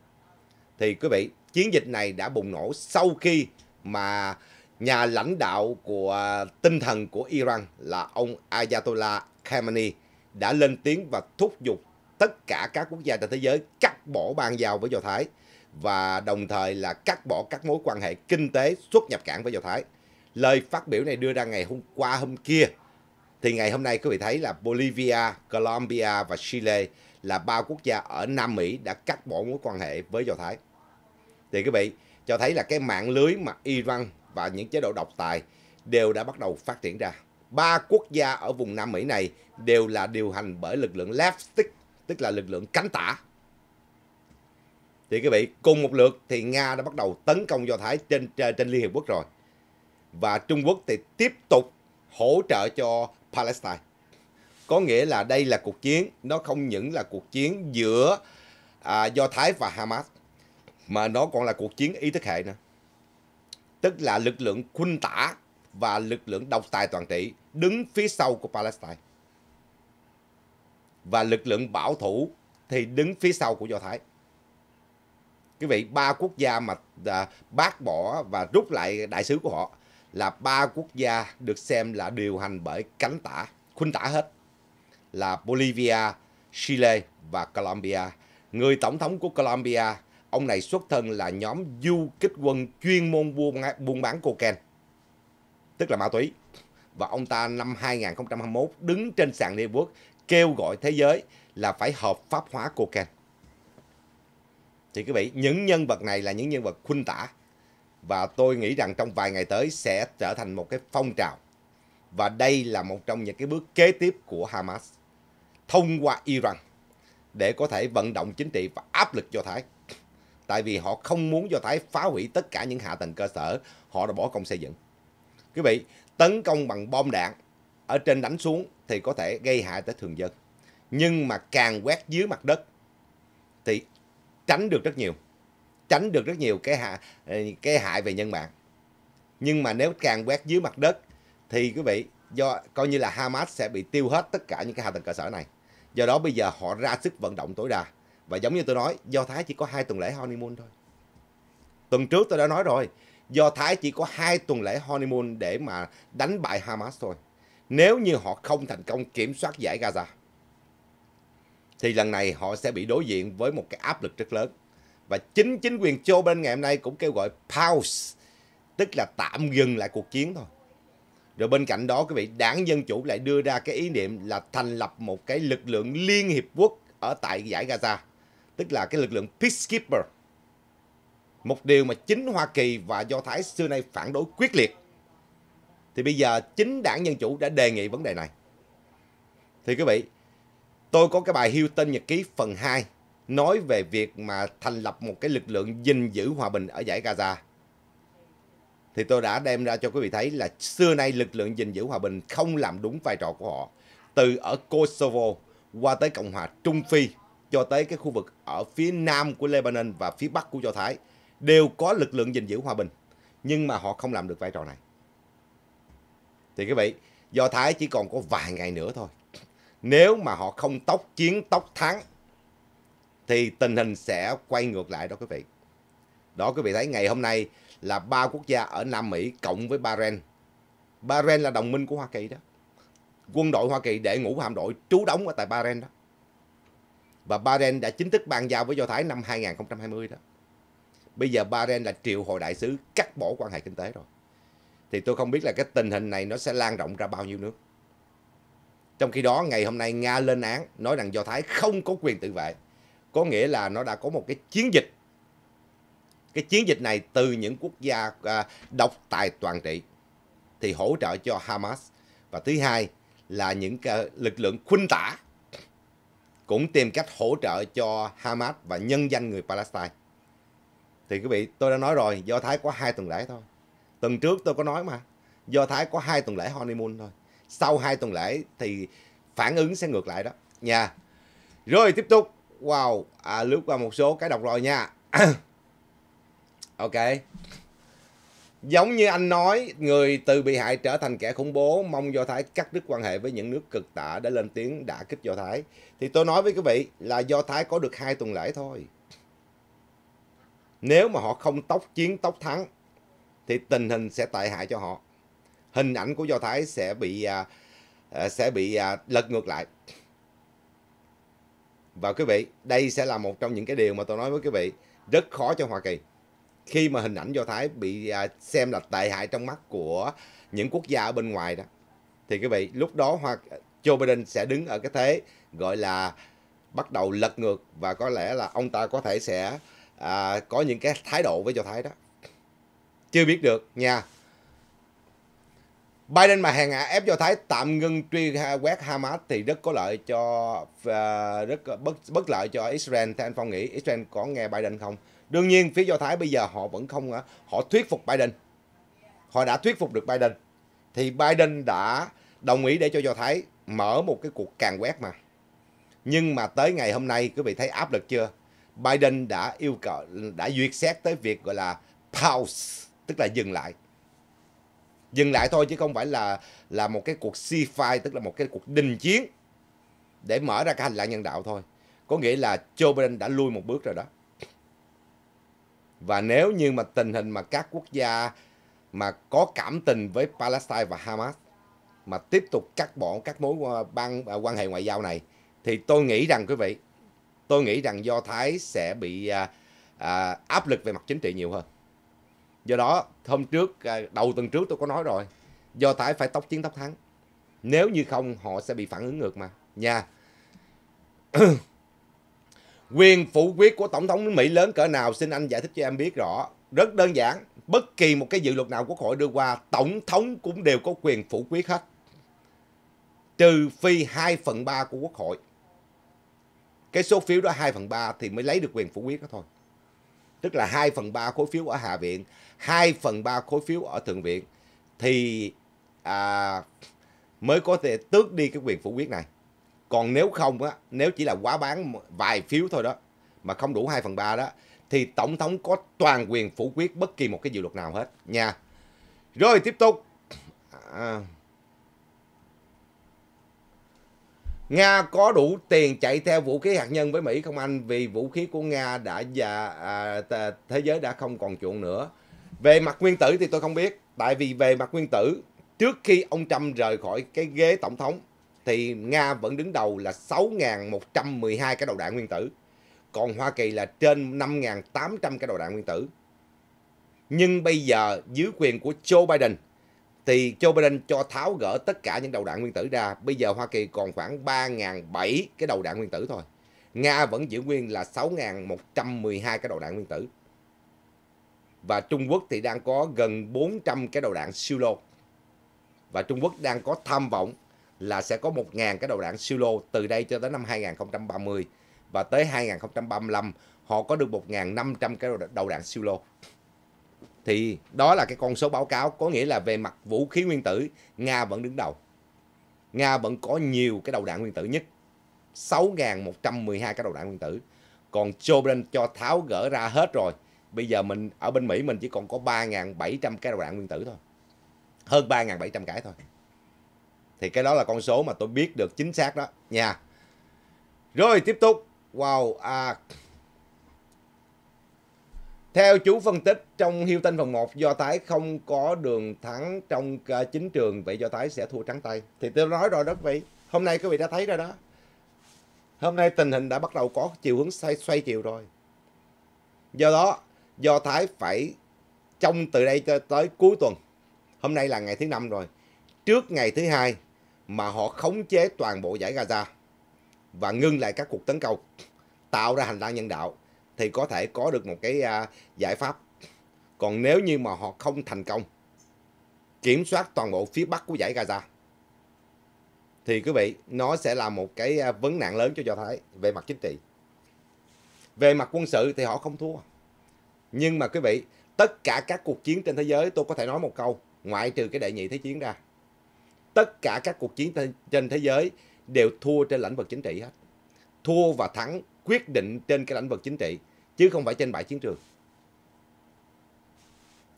Thì quý vị, chiến dịch này đã bùng nổ sau khi mà nhà lãnh đạo của à, tinh thần của Iran là ông Ayatollah Khamenei đã lên tiếng và thúc giục tất cả các quốc gia trên thế giới cắt bỏ ban giao với Do Thái và đồng thời là cắt bỏ các mối quan hệ kinh tế xuất nhập cảng với Do Thái. Lời phát biểu này đưa ra ngày hôm qua hôm kia thì ngày hôm nay quý vị thấy là Bolivia, Colombia và Chile là ba quốc gia ở Nam Mỹ đã cắt bỏ mối quan hệ với Do Thái. Thì quý vị cho thấy là cái mạng lưới mà Iran và những chế độ độc tài đều đã bắt đầu phát triển ra. Ba quốc gia ở vùng Nam Mỹ này đều là điều hành bởi lực lượng leftic, tức là lực lượng cánh tả thì quý vị cùng một lượt thì nga đã bắt đầu tấn công do thái trên trên liên hiệp quốc rồi và trung quốc thì tiếp tục hỗ trợ cho palestine có nghĩa là đây là cuộc chiến nó không những là cuộc chiến giữa à, do thái và hamas mà nó còn là cuộc chiến ý thức hệ nữa tức là lực lượng quân tả và lực lượng độc tài toàn trị đứng phía sau của palestine và lực lượng bảo thủ thì đứng phía sau của do thái quý vị ba quốc gia mà à, bác bỏ và rút lại đại sứ của họ là ba quốc gia được xem là điều hành bởi cánh tả khuynh tả hết là Bolivia, Chile và Colombia. Người tổng thống của Colombia, ông này xuất thân là nhóm du kích quân chuyên môn buôn, buôn bán cocaine, tức là ma túy. Và ông ta năm 2021 đứng trên sàn Network kêu gọi thế giới là phải hợp pháp hóa cocaine thì quý vị những nhân vật này là những nhân vật khuynh tả và tôi nghĩ rằng trong vài ngày tới sẽ trở thành một cái phong trào và đây là một trong những cái bước kế tiếp của Hamas thông qua Iran để có thể vận động chính trị và áp lực cho Thái. Tại vì họ không muốn cho Thái phá hủy tất cả những hạ tầng cơ sở, họ đã bỏ công xây dựng. Quý vị, tấn công bằng bom đạn ở trên đánh xuống thì có thể gây hại tới thường dân. Nhưng mà càng quét dưới mặt đất thì tránh được rất nhiều tránh được rất nhiều cái hại cái hại về nhân mạng nhưng mà nếu càng quét dưới mặt đất thì quý vị do coi như là Hamas sẽ bị tiêu hết tất cả những cái hạ tầng cơ sở này do đó bây giờ họ ra sức vận động tối đa và giống như tôi nói do Thái chỉ có hai tuần lễ honeymoon thôi tuần trước tôi đã nói rồi do Thái chỉ có hai tuần lễ honeymoon để mà đánh bại Hamas thôi nếu như họ không thành công kiểm soát giải Gaza thì lần này họ sẽ bị đối diện với một cái áp lực rất lớn. Và chính chính quyền Joe Biden ngày hôm nay cũng kêu gọi pause, tức là tạm dừng lại cuộc chiến thôi. Rồi bên cạnh đó quý vị, đảng Dân Chủ lại đưa ra cái ý niệm là thành lập một cái lực lượng Liên Hiệp Quốc ở tại giải Gaza, tức là cái lực lượng Peacekeeper. Một điều mà chính Hoa Kỳ và Do Thái xưa nay phản đối quyết liệt. Thì bây giờ chính đảng Dân Chủ đã đề nghị vấn đề này. Thì quý vị, Tôi có cái bài Hilton Nhật Ký phần 2 nói về việc mà thành lập một cái lực lượng gìn giữ hòa bình ở giải Gaza. Thì tôi đã đem ra cho quý vị thấy là xưa nay lực lượng gìn giữ hòa bình không làm đúng vai trò của họ. Từ ở Kosovo qua tới Cộng hòa Trung Phi cho tới cái khu vực ở phía nam của Lebanon và phía bắc của Do Thái đều có lực lượng gìn giữ hòa bình. Nhưng mà họ không làm được vai trò này. Thì quý vị, Do Thái chỉ còn có vài ngày nữa thôi nếu mà họ không tốc chiến tốc thắng thì tình hình sẽ quay ngược lại đó quý vị. Đó quý vị thấy ngày hôm nay là ba quốc gia ở Nam Mỹ cộng với Bahrain. Bahrain là đồng minh của Hoa Kỳ đó. Quân đội Hoa Kỳ để ngũ hạm đội trú đóng ở tại Bahrain đó. Và Bahrain đã chính thức ban giao với Do Thái năm 2020 đó. Bây giờ Bahrain là triệu hồi đại sứ cắt bỏ quan hệ kinh tế rồi. Thì tôi không biết là cái tình hình này nó sẽ lan rộng ra bao nhiêu nước. Trong khi đó, ngày hôm nay Nga lên án nói rằng Do Thái không có quyền tự vệ. Có nghĩa là nó đã có một cái chiến dịch. Cái chiến dịch này từ những quốc gia à, độc tài toàn trị thì hỗ trợ cho Hamas. Và thứ hai là những lực lượng khuynh tả cũng tìm cách hỗ trợ cho Hamas và nhân danh người Palestine. Thì quý vị, tôi đã nói rồi, Do Thái có hai tuần lễ thôi. Tuần trước tôi có nói mà, Do Thái có hai tuần lễ honeymoon thôi sau hai tuần lễ thì phản ứng sẽ ngược lại đó nha rồi tiếp tục wow à, lướt qua một số cái đọc rồi nha ok giống như anh nói người từ bị hại trở thành kẻ khủng bố mong do thái cắt đứt quan hệ với những nước cực tả để lên tiếng đả kích do thái thì tôi nói với quý vị là do thái có được hai tuần lễ thôi nếu mà họ không tóc chiến tóc thắng thì tình hình sẽ tại hại cho họ hình ảnh của Do Thái sẽ bị à, à, sẽ bị à, lật ngược lại. Và quý vị, đây sẽ là một trong những cái điều mà tôi nói với quý vị rất khó cho Hoa Kỳ. Khi mà hình ảnh Do Thái bị xem là tệ hại trong mắt của những quốc gia ở bên ngoài đó. Thì quý vị, lúc đó Hoa, Joe Biden sẽ đứng ở cái thế gọi là bắt đầu lật ngược và có lẽ là ông ta có thể sẽ à, có những cái thái độ với Do Thái đó. Chưa biết được nha. Biden mà hàng hạ ép cho Thái tạm ngưng truy quét Hamas thì rất có lợi cho à, rất bất bất lợi cho Israel. Theo anh Phong nghĩ Israel có nghe Biden không? Đương nhiên phía Do Thái bây giờ họ vẫn không họ thuyết phục Biden. Họ đã thuyết phục được Biden. Thì Biden đã đồng ý để cho Do Thái mở một cái cuộc càng quét mà. Nhưng mà tới ngày hôm nay quý vị thấy áp lực chưa? Biden đã yêu cầu đã duyệt xét tới việc gọi là pause tức là dừng lại dừng lại thôi chứ không phải là là một cái cuộc si phai tức là một cái cuộc đình chiến để mở ra cái hành lang nhân đạo thôi có nghĩa là Joe Biden đã lui một bước rồi đó và nếu như mà tình hình mà các quốc gia mà có cảm tình với Palestine và Hamas mà tiếp tục cắt bỏ các mối ban à, quan hệ ngoại giao này thì tôi nghĩ rằng quý vị tôi nghĩ rằng do thái sẽ bị à, à áp lực về mặt chính trị nhiều hơn do đó hôm trước à, đầu tuần trước tôi có nói rồi do thái phải tốc chiến tốc thắng nếu như không họ sẽ bị phản ứng ngược mà nha quyền phủ quyết của tổng thống nước mỹ lớn cỡ nào xin anh giải thích cho em biết rõ rất đơn giản bất kỳ một cái dự luật nào quốc hội đưa qua tổng thống cũng đều có quyền phủ quyết hết trừ phi 2 phần 3 của quốc hội cái số phiếu đó 2 phần 3 thì mới lấy được quyền phủ quyết đó thôi tức là 2 phần 3 khối phiếu ở Hạ viện, 2 phần 3 khối phiếu ở Thượng viện thì à, mới có thể tước đi cái quyền phủ quyết này. Còn nếu không á, nếu chỉ là quá bán vài phiếu thôi đó mà không đủ 2 phần 3 đó thì tổng thống có toàn quyền phủ quyết bất kỳ một cái dự luật nào hết nha. Rồi tiếp tục à, Nga có đủ tiền chạy theo vũ khí hạt nhân với Mỹ không anh? Vì vũ khí của Nga đã và à, thế giới đã không còn chuộng nữa. Về mặt nguyên tử thì tôi không biết. Tại vì về mặt nguyên tử, trước khi ông Trump rời khỏi cái ghế tổng thống, thì Nga vẫn đứng đầu là 6.112 cái đầu đạn nguyên tử. Còn Hoa Kỳ là trên 5.800 cái đầu đạn nguyên tử. Nhưng bây giờ dưới quyền của Joe Biden thì Joe Biden cho tháo gỡ tất cả những đầu đạn nguyên tử ra. Bây giờ Hoa Kỳ còn khoảng 3.007 cái đầu đạn nguyên tử thôi. Nga vẫn giữ nguyên là 6.112 cái đầu đạn nguyên tử. Và Trung Quốc thì đang có gần 400 cái đầu đạn siêu lô. Và Trung Quốc đang có tham vọng là sẽ có 1.000 cái đầu đạn siêu lô từ đây cho tới năm 2030. Và tới 2035 họ có được 1.500 cái đầu đạn siêu lô thì đó là cái con số báo cáo có nghĩa là về mặt vũ khí nguyên tử Nga vẫn đứng đầu. Nga vẫn có nhiều cái đầu đạn nguyên tử nhất. 6.112 cái đầu đạn nguyên tử. Còn Joe Biden cho tháo gỡ ra hết rồi. Bây giờ mình ở bên Mỹ mình chỉ còn có 3.700 cái đầu đạn nguyên tử thôi. Hơn 3.700 cái thôi. Thì cái đó là con số mà tôi biết được chính xác đó nha. Rồi tiếp tục. Wow, à, theo chú phân tích, trong Hilton vòng 1, Do Thái không có đường thắng trong à, chính trường, vậy Do Thái sẽ thua trắng tay. Thì tôi nói rồi đó quý vị, hôm nay quý vị đã thấy rồi đó. Hôm nay tình hình đã bắt đầu có chiều hướng xoay, xoay chiều rồi. Do đó, Do Thái phải trong từ đây cho tới cuối tuần, hôm nay là ngày thứ năm rồi, trước ngày thứ hai mà họ khống chế toàn bộ giải Gaza và ngưng lại các cuộc tấn công, tạo ra hành lang nhân đạo thì có thể có được một cái à, giải pháp. Còn nếu như mà họ không thành công kiểm soát toàn bộ phía bắc của dãy Gaza thì quý vị nó sẽ là một cái à, vấn nạn lớn cho Do Thái về mặt chính trị. Về mặt quân sự thì họ không thua. Nhưng mà quý vị, tất cả các cuộc chiến trên thế giới tôi có thể nói một câu, ngoại trừ cái đại nhị thế chiến ra. Tất cả các cuộc chiến trên thế giới đều thua trên lĩnh vực chính trị hết. Thua và thắng quyết định trên cái lãnh vực chính trị chứ không phải trên bãi chiến trường.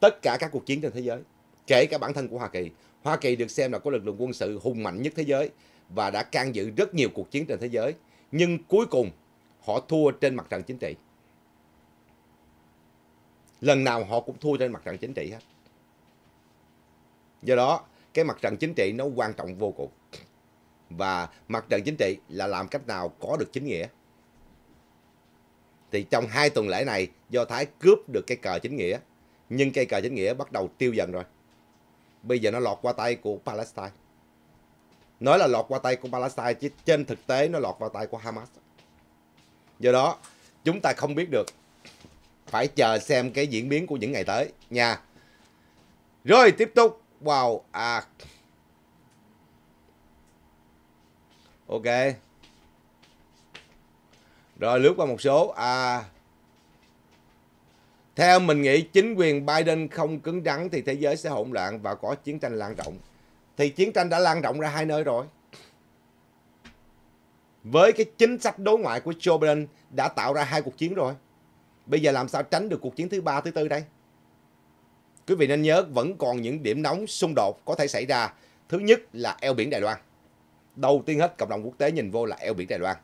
Tất cả các cuộc chiến trên thế giới, kể cả bản thân của Hoa Kỳ, Hoa Kỳ được xem là có lực lượng quân sự hùng mạnh nhất thế giới và đã can dự rất nhiều cuộc chiến trên thế giới, nhưng cuối cùng họ thua trên mặt trận chính trị. Lần nào họ cũng thua trên mặt trận chính trị hết. Do đó, cái mặt trận chính trị nó quan trọng vô cùng. Và mặt trận chính trị là làm cách nào có được chính nghĩa. Thì trong hai tuần lễ này Do Thái cướp được cây cờ chính nghĩa nhưng cây cờ chính nghĩa bắt đầu tiêu dần rồi. Bây giờ nó lọt qua tay của Palestine. Nói là lọt qua tay của Palestine chứ trên thực tế nó lọt vào tay của Hamas. Do đó chúng ta không biết được. Phải chờ xem cái diễn biến của những ngày tới nha. Rồi tiếp tục vào wow. à Ok. Rồi lướt qua một số. À, theo mình nghĩ chính quyền Biden không cứng rắn thì thế giới sẽ hỗn loạn và có chiến tranh lan rộng. Thì chiến tranh đã lan rộng ra hai nơi rồi. Với cái chính sách đối ngoại của Joe Biden đã tạo ra hai cuộc chiến rồi. Bây giờ làm sao tránh được cuộc chiến thứ ba, thứ tư đây? Quý vị nên nhớ vẫn còn những điểm nóng xung đột có thể xảy ra. Thứ nhất là eo biển Đài Loan. Đầu tiên hết cộng đồng quốc tế nhìn vô là eo biển Đài Loan.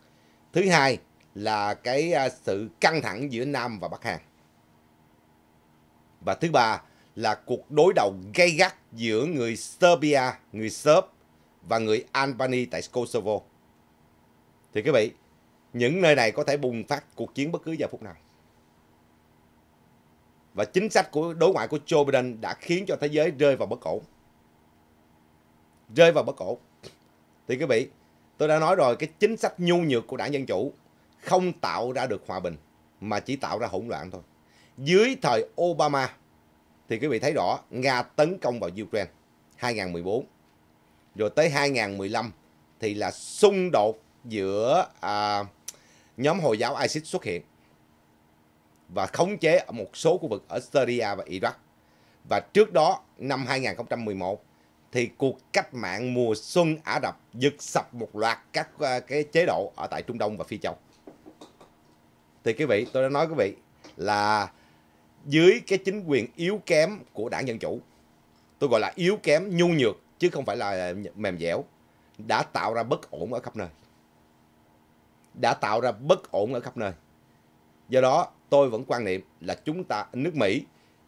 Thứ hai là cái à, sự căng thẳng giữa Nam và Bắc Hàn. Và thứ ba là cuộc đối đầu gay gắt giữa người Serbia, người Serb và người Albany tại Kosovo. Thì quý vị, những nơi này có thể bùng phát cuộc chiến bất cứ giờ phút nào. Và chính sách của đối ngoại của Joe Biden đã khiến cho thế giới rơi vào bất ổn. Rơi vào bất ổn. Thì quý vị, tôi đã nói rồi, cái chính sách nhu nhược của đảng Dân Chủ không tạo ra được hòa bình mà chỉ tạo ra hỗn loạn thôi. Dưới thời Obama thì quý vị thấy rõ Nga tấn công vào Ukraine 2014 rồi tới 2015 thì là xung đột giữa à, nhóm Hồi giáo ISIS xuất hiện và khống chế ở một số khu vực ở Syria và Iraq. Và trước đó năm 2011 thì cuộc cách mạng mùa xuân Ả Rập giật sập một loạt các à, cái chế độ ở tại Trung Đông và Phi Châu thì quý vị tôi đã nói quý vị là dưới cái chính quyền yếu kém của đảng Dân Chủ tôi gọi là yếu kém nhu nhược chứ không phải là mềm dẻo đã tạo ra bất ổn ở khắp nơi đã tạo ra bất ổn ở khắp nơi do đó tôi vẫn quan niệm là chúng ta nước Mỹ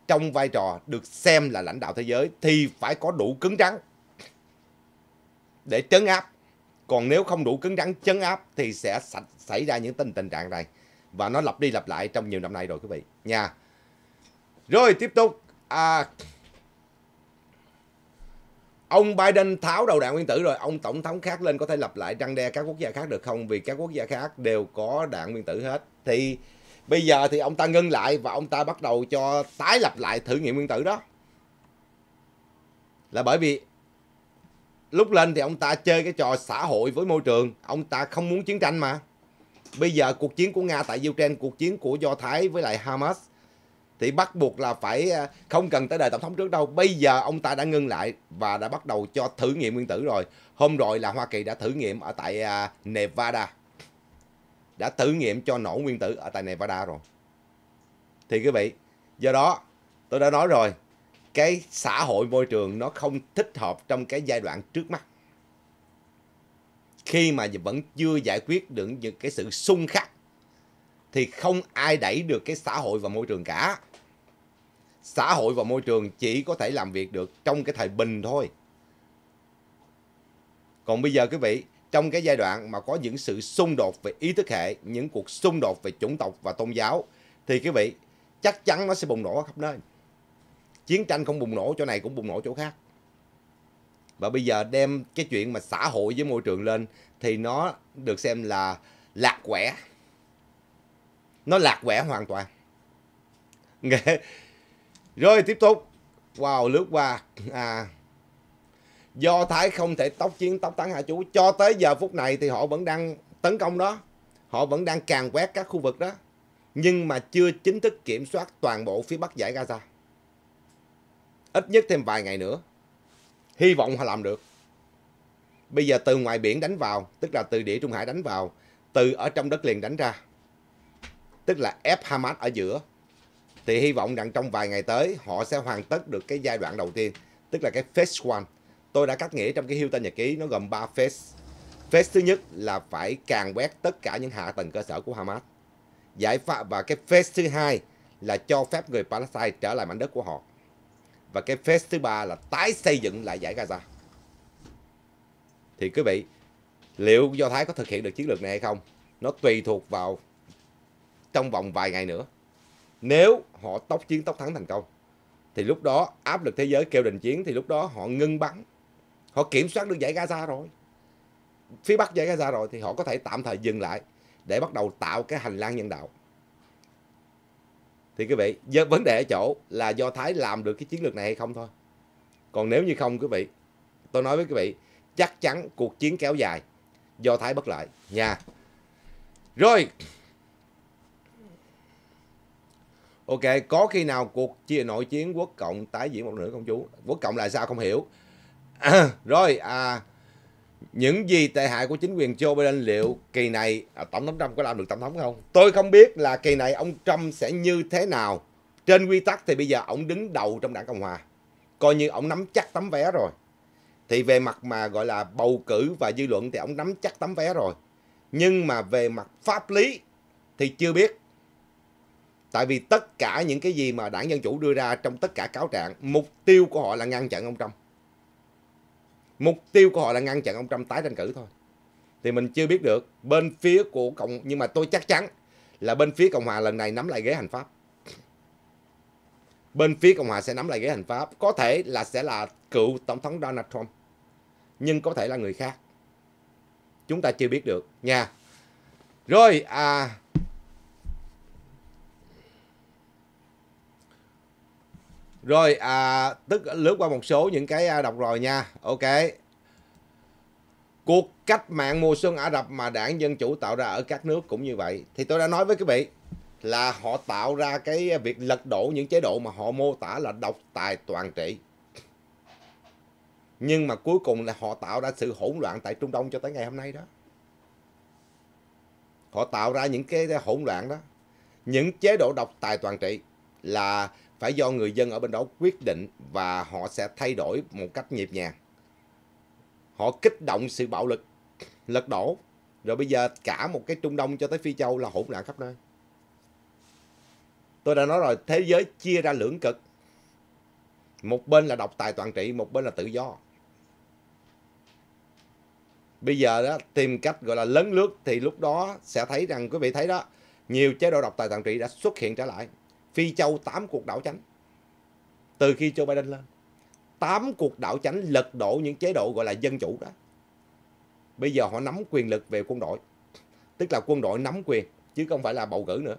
trong vai trò được xem là lãnh đạo thế giới thì phải có đủ cứng rắn để trấn áp còn nếu không đủ cứng rắn chấn áp thì sẽ xảy ra những tình tình trạng này và nó lặp đi lặp lại trong nhiều năm nay rồi quý vị nha rồi tiếp tục à, ông Biden tháo đầu đạn nguyên tử rồi ông tổng thống khác lên có thể lặp lại răng đe các quốc gia khác được không vì các quốc gia khác đều có đạn nguyên tử hết thì bây giờ thì ông ta ngưng lại và ông ta bắt đầu cho tái lập lại thử nghiệm nguyên tử đó là bởi vì lúc lên thì ông ta chơi cái trò xã hội với môi trường ông ta không muốn chiến tranh mà bây giờ cuộc chiến của nga tại ukraine cuộc chiến của do thái với lại hamas thì bắt buộc là phải à, không cần tới đời tổng thống trước đâu bây giờ ông ta đã ngưng lại và đã bắt đầu cho thử nghiệm nguyên tử rồi hôm rồi là hoa kỳ đã thử nghiệm ở tại à, nevada đã thử nghiệm cho nổ nguyên tử ở tại nevada rồi thì quý vị do đó tôi đã nói rồi cái xã hội môi trường nó không thích hợp trong cái giai đoạn trước mắt khi mà vẫn chưa giải quyết được những cái sự xung khắc thì không ai đẩy được cái xã hội và môi trường cả xã hội và môi trường chỉ có thể làm việc được trong cái thời bình thôi còn bây giờ quý vị trong cái giai đoạn mà có những sự xung đột về ý thức hệ những cuộc xung đột về chủng tộc và tôn giáo thì quý vị chắc chắn nó sẽ bùng nổ ở khắp nơi chiến tranh không bùng nổ chỗ này cũng bùng nổ chỗ khác và bây giờ đem cái chuyện mà xã hội với môi trường lên thì nó được xem là lạc quẻ nó lạc quẻ hoàn toàn rồi tiếp tục wow lướt qua à do thái không thể tóc chiến tóc tán hạ chú cho tới giờ phút này thì họ vẫn đang tấn công đó họ vẫn đang càng quét các khu vực đó nhưng mà chưa chính thức kiểm soát toàn bộ phía bắc giải gaza ít nhất thêm vài ngày nữa Hy vọng họ làm được. Bây giờ từ ngoài biển đánh vào, tức là từ địa Trung Hải đánh vào, từ ở trong đất liền đánh ra. Tức là ép Hamas ở giữa. Thì hy vọng rằng trong vài ngày tới họ sẽ hoàn tất được cái giai đoạn đầu tiên, tức là cái phase one. Tôi đã cắt nghĩa trong cái Hilton Nhật Ký nó gồm 3 phase. Phase thứ nhất là phải càng quét tất cả những hạ tầng cơ sở của Hamas. Giải pháp và cái phase thứ hai là cho phép người Palestine trở lại mảnh đất của họ và cái phase thứ ba là tái xây dựng lại giải Gaza. Thì quý vị, liệu Do Thái có thực hiện được chiến lược này hay không? Nó tùy thuộc vào trong vòng vài ngày nữa. Nếu họ tốc chiến tốc thắng thành công, thì lúc đó áp lực thế giới kêu đình chiến thì lúc đó họ ngưng bắn. Họ kiểm soát được giải Gaza rồi. Phía Bắc giải Gaza rồi thì họ có thể tạm thời dừng lại để bắt đầu tạo cái hành lang nhân đạo thì quý vị vấn đề ở chỗ là do thái làm được cái chiến lược này hay không thôi còn nếu như không quý vị tôi nói với quý vị chắc chắn cuộc chiến kéo dài do thái bất lợi nha rồi ok có khi nào cuộc chia nội chiến quốc cộng tái diễn một nửa công chú quốc cộng là sao không hiểu à, rồi à những gì tệ hại của chính quyền Joe Biden liệu kỳ này à, tổng thống Trump có làm được tổng thống không? Tôi không biết là kỳ này ông Trump sẽ như thế nào. Trên quy tắc thì bây giờ ông đứng đầu trong đảng Cộng hòa, coi như ông nắm chắc tấm vé rồi. Thì về mặt mà gọi là bầu cử và dư luận thì ông nắm chắc tấm vé rồi. Nhưng mà về mặt pháp lý thì chưa biết. Tại vì tất cả những cái gì mà đảng Dân Chủ đưa ra trong tất cả cáo trạng, mục tiêu của họ là ngăn chặn ông Trump mục tiêu của họ là ngăn chặn ông Trump tái tranh cử thôi thì mình chưa biết được bên phía của cộng nhưng mà tôi chắc chắn là bên phía cộng hòa lần này nắm lại ghế hành pháp bên phía cộng hòa sẽ nắm lại ghế hành pháp có thể là sẽ là cựu tổng thống Donald Trump nhưng có thể là người khác chúng ta chưa biết được nha rồi à Rồi à, tức lướt qua một số những cái à, đọc rồi nha. Ok. Cuộc cách mạng mùa xuân Ả Rập mà đảng Dân Chủ tạo ra ở các nước cũng như vậy. Thì tôi đã nói với quý vị là họ tạo ra cái việc lật đổ những chế độ mà họ mô tả là độc tài toàn trị. Nhưng mà cuối cùng là họ tạo ra sự hỗn loạn tại Trung Đông cho tới ngày hôm nay đó. Họ tạo ra những cái hỗn loạn đó. Những chế độ độc tài toàn trị là phải do người dân ở bên đó quyết định và họ sẽ thay đổi một cách nhịp nhàng. Họ kích động sự bạo lực, lật đổ. Rồi bây giờ cả một cái Trung Đông cho tới Phi Châu là hỗn loạn khắp nơi. Tôi đã nói rồi, thế giới chia ra lưỡng cực. Một bên là độc tài toàn trị, một bên là tự do. Bây giờ đó, tìm cách gọi là lấn lướt thì lúc đó sẽ thấy rằng quý vị thấy đó, nhiều chế độ độc tài toàn trị đã xuất hiện trở lại. Phi Châu 8 cuộc đảo chánh. Từ khi Joe Biden lên. 8 cuộc đảo chánh lật đổ những chế độ gọi là dân chủ đó. Bây giờ họ nắm quyền lực về quân đội. Tức là quân đội nắm quyền chứ không phải là bầu cử nữa.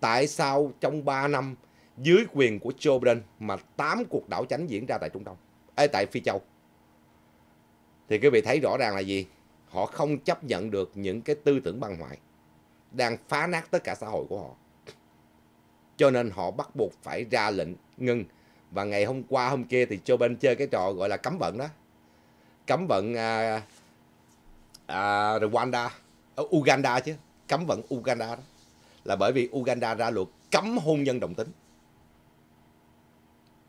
Tại sao trong 3 năm dưới quyền của Joe Biden mà 8 cuộc đảo chánh diễn ra tại Trung Đông, ấy tại Phi Châu? Thì quý vị thấy rõ ràng là gì? Họ không chấp nhận được những cái tư tưởng băng hoại đang phá nát tất cả xã hội của họ. Cho nên họ bắt buộc phải ra lệnh ngưng. Và ngày hôm qua hôm kia thì cho bên chơi cái trò gọi là cấm vận đó. Cấm vận à, à, Rwanda, uh, Uganda chứ. Cấm vận Uganda đó. Là bởi vì Uganda ra luật cấm hôn nhân đồng tính.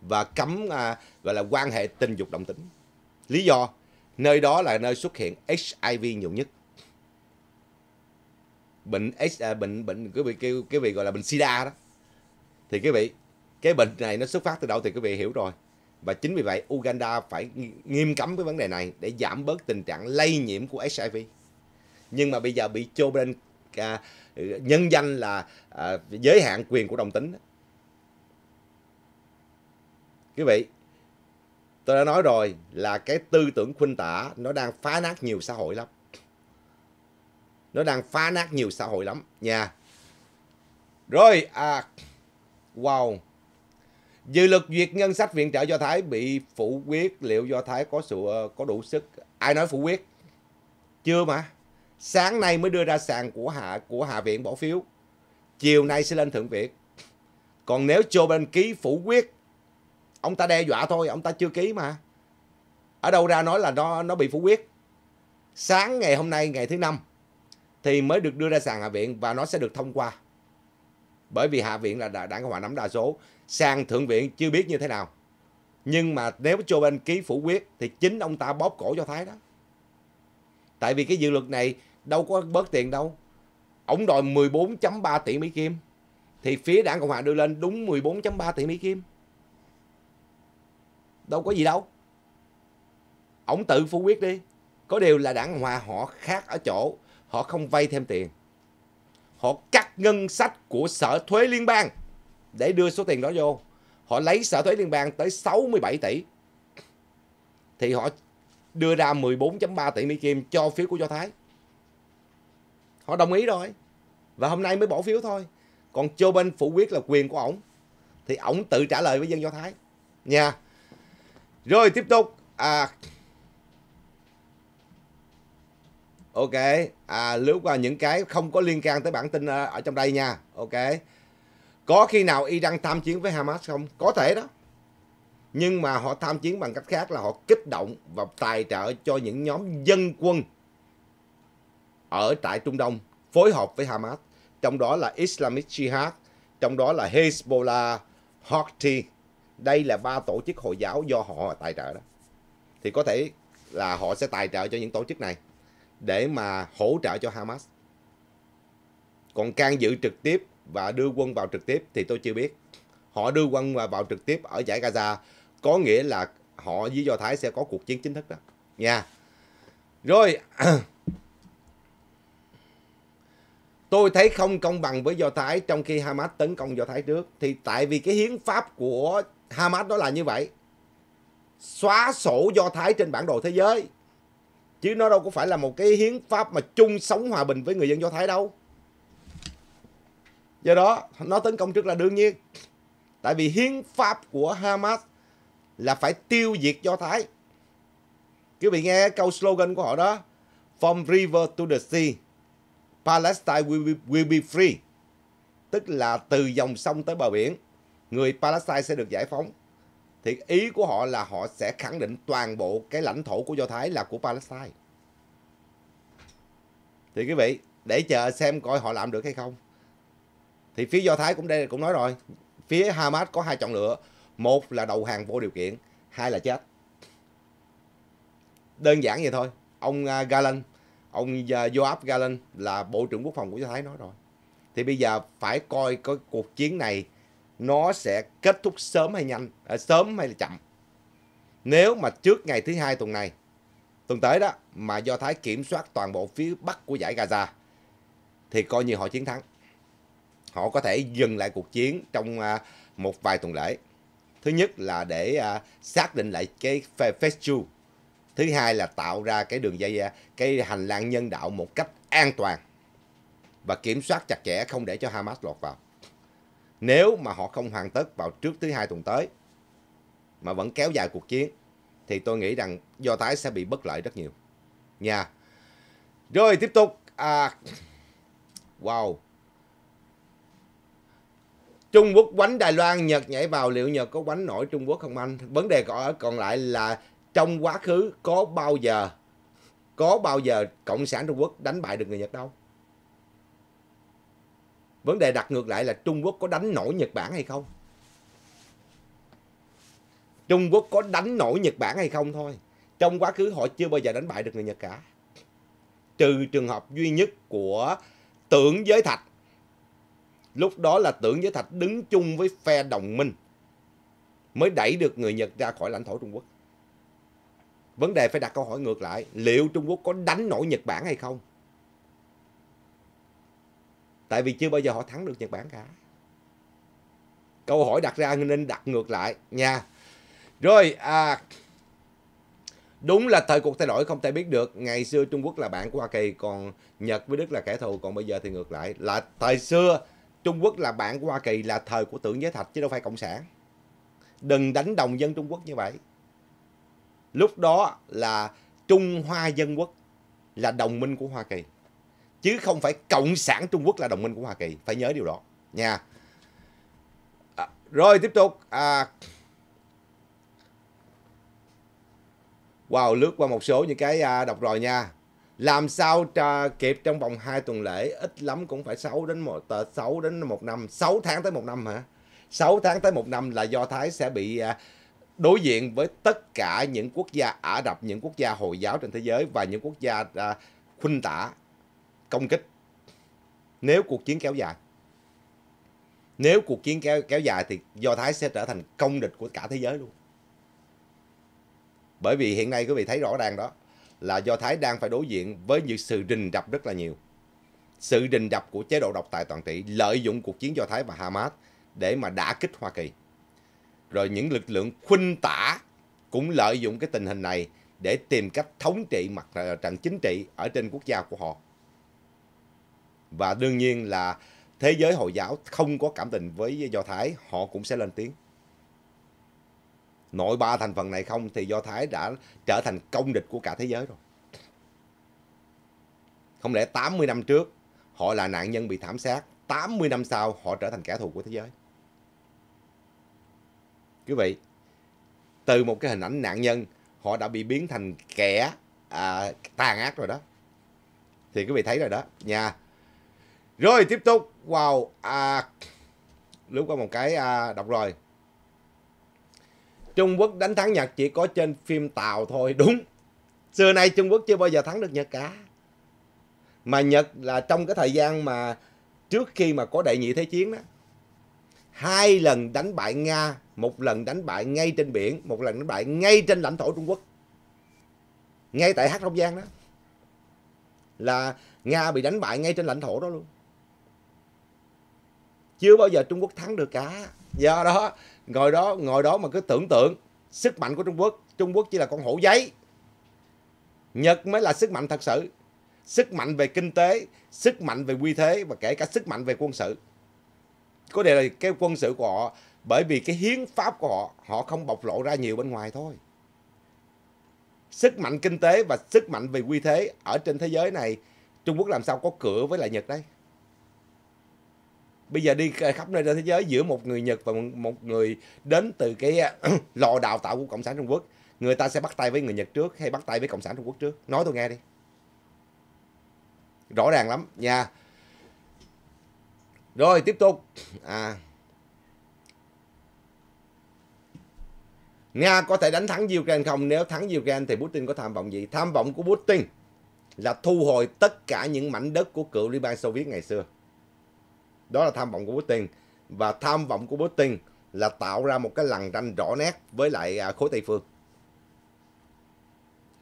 Và cấm à, gọi là quan hệ tình dục đồng tính. Lý do nơi đó là nơi xuất hiện HIV nhiều nhất bệnh H, à, bệnh bệnh cái vị cái, cái vị gọi là bệnh sida đó thì quý vị cái bệnh này nó xuất phát từ đâu thì quý vị hiểu rồi và chính vì vậy Uganda phải nghiêm cấm cái vấn đề này để giảm bớt tình trạng lây nhiễm của HIV nhưng mà bây giờ bị chô bên à, nhân danh là à, giới hạn quyền của đồng tính quý vị tôi đã nói rồi là cái tư tưởng khuynh tả nó đang phá nát nhiều xã hội lắm nó đang phá nát nhiều xã hội lắm nha rồi à Wow! Dự luật duyệt ngân sách viện trợ do Thái bị phủ quyết liệu do Thái có sự ờ, có đủ sức. Ai nói phủ quyết? Chưa mà. Sáng nay mới đưa ra sàn của hạ của hạ viện bỏ phiếu. Chiều nay sẽ lên thượng viện. Còn nếu Joe Biden ký phủ quyết, ông ta đe dọa thôi, ông ta chưa ký mà. Ở đâu ra nói là nó nó bị phủ quyết. Sáng ngày hôm nay ngày thứ năm thì mới được đưa ra sàn hạ viện và nó sẽ được thông qua bởi vì hạ viện là đảng cộng hòa nắm đa số sang thượng viện chưa biết như thế nào nhưng mà nếu Joe Biden ký phủ quyết thì chính ông ta bóp cổ cho Thái đó tại vì cái dự luật này đâu có bớt tiền đâu ổng đòi 14.3 tỷ Mỹ Kim thì phía đảng Cộng Hòa đưa lên đúng 14.3 tỷ Mỹ Kim đâu có gì đâu ổng tự phủ quyết đi có điều là đảng Cộng Hòa họ khác ở chỗ họ không vay thêm tiền họ cắt ngân sách của sở thuế liên bang để đưa số tiền đó vô. Họ lấy sở thuế liên bang tới 67 tỷ. Thì họ đưa ra 14.3 tỷ Mỹ Kim cho phiếu của Do Thái. Họ đồng ý rồi. Và hôm nay mới bỏ phiếu thôi. Còn Joe bên phủ quyết là quyền của ổng. Thì ổng tự trả lời với dân Do Thái. Nha. Rồi tiếp tục. À, ok à, lướt qua những cái không có liên can tới bản tin ờ, ở trong đây nha ok có khi nào Iran tham chiến với Hamas không có thể đó nhưng mà họ tham chiến bằng cách khác là họ kích động và tài trợ cho những nhóm dân quân ở tại Trung Đông phối hợp với Hamas trong đó là Islamic Jihad trong đó là Hezbollah Houthi đây là ba tổ chức Hồi giáo do họ tài trợ đó thì có thể là họ sẽ tài trợ cho những tổ chức này để mà hỗ trợ cho Hamas. Còn can dự trực tiếp và đưa quân vào trực tiếp thì tôi chưa biết. Họ đưa quân vào trực tiếp ở giải Gaza có nghĩa là họ với Do Thái sẽ có cuộc chiến chính thức đó. Nha. Rồi. Tôi thấy không công bằng với Do Thái trong khi Hamas tấn công Do Thái trước. Thì tại vì cái hiến pháp của Hamas đó là như vậy. Xóa sổ Do Thái trên bản đồ thế giới chứ nó đâu có phải là một cái hiến pháp mà chung sống hòa bình với người dân do thái đâu do đó nó tấn công trước là đương nhiên tại vì hiến pháp của hamas là phải tiêu diệt do thái quý vị nghe câu slogan của họ đó from river to the sea palestine will be, will be free tức là từ dòng sông tới bờ biển người palestine sẽ được giải phóng thì ý của họ là họ sẽ khẳng định toàn bộ cái lãnh thổ của Do Thái là của Palestine. Thì quý vị, để chờ xem coi họ làm được hay không. Thì phía Do Thái cũng đây cũng nói rồi, phía Hamas có hai chọn lựa, một là đầu hàng vô điều kiện, hai là chết. Đơn giản vậy thôi. Ông à, Galan, ông Joab à, Galan là Bộ trưởng Quốc phòng của Do Thái nói rồi. Thì bây giờ phải coi cái cuộc chiến này nó sẽ kết thúc sớm hay nhanh, à, sớm hay là chậm. Nếu mà trước ngày thứ hai tuần này, tuần tới đó mà Do Thái kiểm soát toàn bộ phía bắc của giải Gaza thì coi như họ chiến thắng. Họ có thể dừng lại cuộc chiến trong à, một vài tuần lễ. Thứ nhất là để à, xác định lại cái Festu. Thứ hai là tạo ra cái đường dây à, cái hành lang nhân đạo một cách an toàn và kiểm soát chặt chẽ không để cho Hamas lọt vào. Nếu mà họ không hoàn tất vào trước thứ hai tuần tới mà vẫn kéo dài cuộc chiến thì tôi nghĩ rằng Do Thái sẽ bị bất lợi rất nhiều. Nha. Rồi tiếp tục. À, wow. Trung Quốc quánh Đài Loan, Nhật nhảy vào liệu Nhật có quánh nổi Trung Quốc không anh? Vấn đề còn lại là trong quá khứ có bao giờ có bao giờ Cộng sản Trung Quốc đánh bại được người Nhật đâu? Vấn đề đặt ngược lại là Trung Quốc có đánh nổi Nhật Bản hay không? Trung Quốc có đánh nổi Nhật Bản hay không thôi. Trong quá khứ họ chưa bao giờ đánh bại được người Nhật cả. Trừ trường hợp duy nhất của tưởng giới thạch. Lúc đó là tưởng giới thạch đứng chung với phe đồng minh. Mới đẩy được người Nhật ra khỏi lãnh thổ Trung Quốc. Vấn đề phải đặt câu hỏi ngược lại. Liệu Trung Quốc có đánh nổi Nhật Bản hay không? Tại vì chưa bao giờ họ thắng được Nhật Bản cả. Câu hỏi đặt ra nên đặt ngược lại nha. Rồi, à, đúng là thời cuộc thay đổi không thể biết được. Ngày xưa Trung Quốc là bạn của Hoa Kỳ, còn Nhật với Đức là kẻ thù, còn bây giờ thì ngược lại. Là thời xưa Trung Quốc là bạn của Hoa Kỳ là thời của tưởng giới thạch chứ đâu phải Cộng sản. Đừng đánh đồng dân Trung Quốc như vậy. Lúc đó là Trung Hoa Dân Quốc là đồng minh của Hoa Kỳ chứ không phải cộng sản Trung Quốc là đồng minh của Hoa Kỳ phải nhớ điều đó nha à, rồi tiếp tục à, wow lướt qua một số những cái à, đọc rồi nha làm sao trà kịp trong vòng 2 tuần lễ ít lắm cũng phải 6 đến 1 6 ờ, đến một năm 6 tháng tới một năm hả 6 tháng tới một năm là do Thái sẽ bị à, đối diện với tất cả những quốc gia Ả Rập, những quốc gia Hồi giáo trên thế giới và những quốc gia à, khuynh tả công kích nếu cuộc chiến kéo dài nếu cuộc chiến kéo, kéo dài thì do thái sẽ trở thành công địch của cả thế giới luôn bởi vì hiện nay quý vị thấy rõ ràng đó là do thái đang phải đối diện với những sự rình rập rất là nhiều sự rình rập của chế độ độc tài toàn trị lợi dụng cuộc chiến do thái và hamas để mà đả kích hoa kỳ rồi những lực lượng khuynh tả cũng lợi dụng cái tình hình này để tìm cách thống trị mặt ờ, trận chính trị ở trên quốc gia của họ và đương nhiên là thế giới Hồi giáo không có cảm tình với Do Thái, họ cũng sẽ lên tiếng. Nội ba thành phần này không thì Do Thái đã trở thành công địch của cả thế giới rồi. Không lẽ 80 năm trước họ là nạn nhân bị thảm sát, 80 năm sau họ trở thành kẻ thù của thế giới. Quý vị, từ một cái hình ảnh nạn nhân họ đã bị biến thành kẻ à, tàn ác rồi đó. Thì quý vị thấy rồi đó nha rồi tiếp tục. Wow. À, lướt qua một cái à, đọc rồi. Trung Quốc đánh thắng Nhật chỉ có trên phim Tàu thôi. Đúng. Xưa nay Trung Quốc chưa bao giờ thắng được Nhật cả. Mà Nhật là trong cái thời gian mà trước khi mà có đại nhị thế chiến đó. Hai lần đánh bại Nga. Một lần đánh bại ngay trên biển. Một lần đánh bại ngay trên lãnh thổ Trung Quốc. Ngay tại Hát Long Giang đó. Là Nga bị đánh bại ngay trên lãnh thổ đó luôn chưa bao giờ Trung Quốc thắng được cả do đó ngồi đó ngồi đó mà cứ tưởng tượng sức mạnh của Trung Quốc Trung Quốc chỉ là con hổ giấy Nhật mới là sức mạnh thật sự sức mạnh về kinh tế sức mạnh về quy thế và kể cả sức mạnh về quân sự có đề là cái quân sự của họ bởi vì cái hiến pháp của họ họ không bộc lộ ra nhiều bên ngoài thôi sức mạnh kinh tế và sức mạnh về quy thế ở trên thế giới này Trung Quốc làm sao có cửa với lại Nhật đây bây giờ đi khắp nơi trên thế giới giữa một người Nhật và một người đến từ cái à, lò đào tạo của cộng sản Trung Quốc người ta sẽ bắt tay với người Nhật trước hay bắt tay với cộng sản Trung Quốc trước nói tôi nghe đi rõ ràng lắm nha rồi tiếp tục à Nga có thể đánh thắng Ukraine không? Nếu thắng Ukraine thì Putin có tham vọng gì? Tham vọng của Putin là thu hồi tất cả những mảnh đất của cựu Liên bang xô viết ngày xưa. Đó là tham vọng của Putin. Và tham vọng của Putin là tạo ra một cái lằn ranh rõ nét với lại à, khối Tây Phương.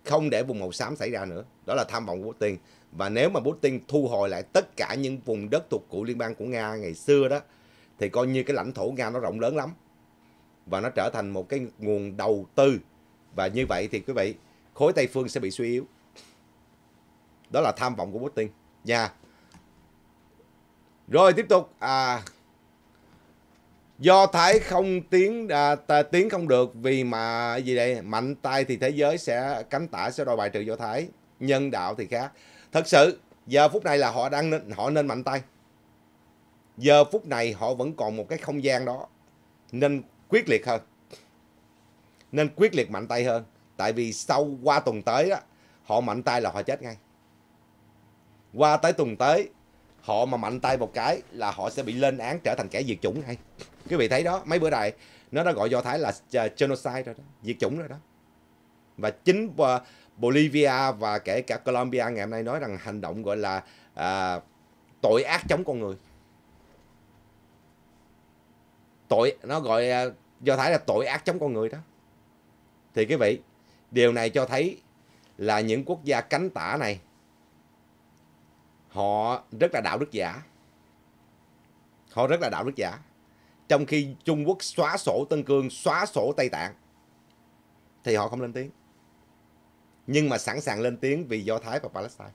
Không để vùng màu xám xảy ra nữa. Đó là tham vọng của Putin. Và nếu mà Putin thu hồi lại tất cả những vùng đất thuộc của liên bang của Nga ngày xưa đó, thì coi như cái lãnh thổ Nga nó rộng lớn lắm. Và nó trở thành một cái nguồn đầu tư. Và như vậy thì quý vị, khối Tây Phương sẽ bị suy yếu. Đó là tham vọng của Putin. Nha. Yeah. Rồi tiếp tục à do Thái không tiến à, ta, tiến không được vì mà gì đây mạnh tay thì thế giới sẽ cánh tả sẽ đòi bài trừ do Thái nhân đạo thì khác thật sự giờ phút này là họ đang nên, họ nên mạnh tay giờ phút này họ vẫn còn một cái không gian đó nên quyết liệt hơn nên quyết liệt mạnh tay hơn tại vì sau qua tuần tới đó, họ mạnh tay là họ chết ngay qua tới tuần tới họ mà mạnh tay một cái là họ sẽ bị lên án trở thành kẻ diệt chủng hay quý vị thấy đó mấy bữa này nó đã gọi do thái là ờ, genocide rồi đó diệt chủng rồi đó và chính ờ, Bolivia và kể cả Colombia ngày hôm nay nói rằng hành động gọi là à, tội ác chống con người tội nó gọi do thái là tội ác chống con người đó thì quý vị điều này cho thấy là những quốc gia cánh tả này họ rất là đạo đức giả họ rất là đạo đức giả trong khi Trung Quốc xóa sổ Tân Cương xóa sổ Tây Tạng thì họ không lên tiếng nhưng mà sẵn sàng lên tiếng vì Do Thái và Palestine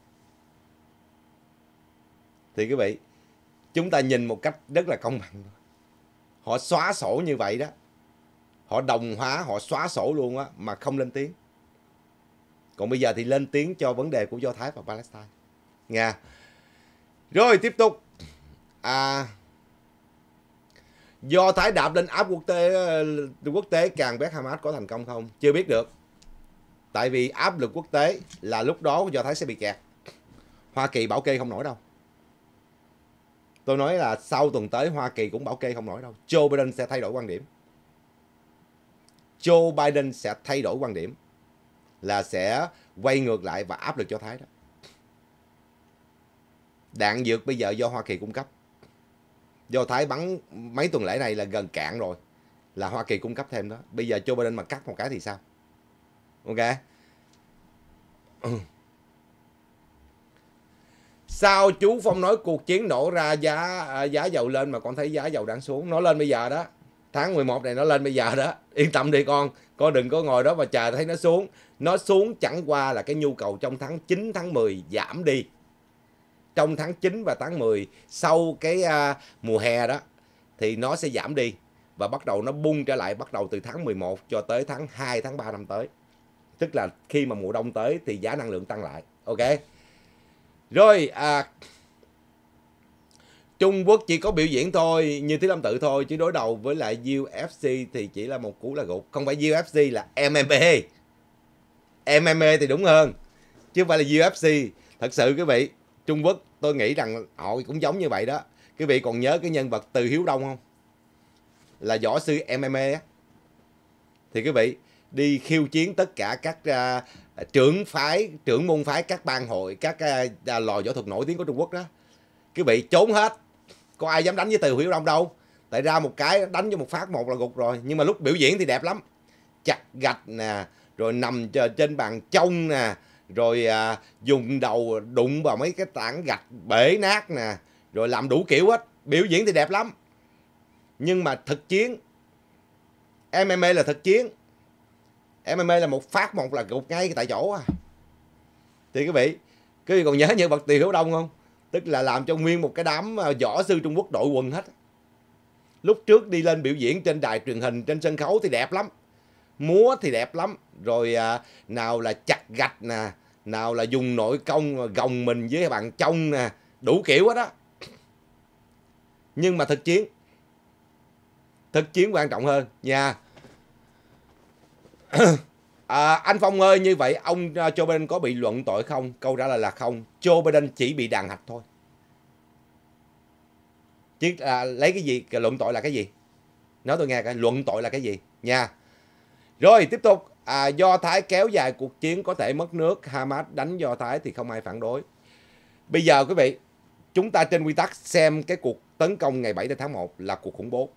thì quý vị chúng ta nhìn một cách rất là công bằng họ xóa sổ như vậy đó họ đồng hóa họ xóa sổ luôn á mà không lên tiếng còn bây giờ thì lên tiếng cho vấn đề của do thái và palestine nha rồi tiếp tục. À, do Thái đạp lên áp quốc tế ờ, quốc tế càng bé Hamas có thành công không? Chưa biết được. Tại vì áp lực quốc tế là lúc đó do Thái sẽ bị kẹt. Hoa Kỳ bảo kê không nổi đâu. Tôi nói là sau tuần tới Hoa Kỳ cũng bảo kê không nổi đâu. Joe Biden sẽ thay đổi quan điểm. Joe Biden sẽ thay đổi quan điểm là sẽ quay ngược lại và áp lực cho Thái đó. Đạn dược bây giờ do Hoa Kỳ cung cấp. Do Thái bắn mấy tuần lễ này là gần cạn rồi. Là Hoa Kỳ cung cấp thêm đó. Bây giờ Joe Biden mà cắt một cái thì sao? Ok. Sao chú Phong nói cuộc chiến nổ ra giá à, giá dầu lên mà con thấy giá dầu đang xuống. Nó lên bây giờ đó. Tháng 11 này nó lên bây giờ đó. Yên tâm đi con. Con đừng có ngồi đó mà chờ thấy nó xuống. Nó xuống chẳng qua là cái nhu cầu trong tháng 9, tháng 10 giảm đi trong tháng 9 và tháng 10 sau cái à, mùa hè đó thì nó sẽ giảm đi và bắt đầu nó bung trở lại bắt đầu từ tháng 11 cho tới tháng 2 tháng 3 năm tới. Tức là khi mà mùa đông tới thì giá năng lượng tăng lại. Ok. Rồi à, Trung Quốc chỉ có biểu diễn thôi, như Thứ Lâm Tự thôi, chứ đối đầu với lại UFC thì chỉ là một cú là gục. Không phải UFC là MMA. MMA thì đúng hơn, chứ không phải là UFC. Thật sự quý vị, Trung Quốc tôi nghĩ rằng họ cũng giống như vậy đó quý vị còn nhớ cái nhân vật Từ Hiếu Đông không là võ sư MMA á thì quý vị đi khiêu chiến tất cả các uh, trưởng phái trưởng môn phái các bang hội các uh, lò võ thuật nổi tiếng của Trung Quốc đó quý vị trốn hết có ai dám đánh với Từ Hiếu Đông đâu tại ra một cái đánh cho một phát một là gục rồi nhưng mà lúc biểu diễn thì đẹp lắm chặt gạch nè rồi nằm trên bàn trông nè rồi à, dùng đầu đụng vào mấy cái tảng gạch bể nát nè rồi làm đủ kiểu hết biểu diễn thì đẹp lắm nhưng mà thực chiến MMA là thực chiến MMA là một phát một là gục ngay tại chỗ à thì quý vị quý vị còn nhớ nhân vật Tiền Hiếu Đông không tức là làm cho nguyên một cái đám à, võ sư Trung Quốc đội quần hết lúc trước đi lên biểu diễn trên đài truyền hình trên sân khấu thì đẹp lắm múa thì đẹp lắm rồi à, nào là chặt gạch nè nào là dùng nội công gồng mình với bạn trông nè đủ kiểu hết đó nhưng mà thực chiến thực chiến quan trọng hơn nha à, anh phong ơi như vậy ông à, joe biden có bị luận tội không câu trả lời là không joe biden chỉ bị đàn hạch thôi chứ à, lấy cái gì luận tội là cái gì nói tôi nghe cái luận tội là cái gì nha rồi tiếp tục, à, Do Thái kéo dài cuộc chiến có thể mất nước, Hamas đánh Do Thái thì không ai phản đối. Bây giờ quý vị, chúng ta trên quy tắc xem cái cuộc tấn công ngày 7 tháng 1 là cuộc khủng bố.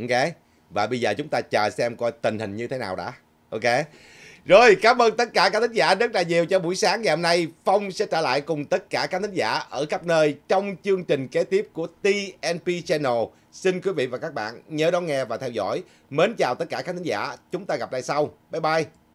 Ok? Và bây giờ chúng ta chờ xem coi tình hình như thế nào đã. Ok? Rồi, cảm ơn tất cả các thính giả rất là nhiều cho buổi sáng ngày hôm nay. Phong sẽ trở lại cùng tất cả các thính giả ở khắp nơi trong chương trình kế tiếp của TNP Channel Xin quý vị và các bạn nhớ đón nghe và theo dõi. Mến chào tất cả các khán giả. Chúng ta gặp lại sau. Bye bye.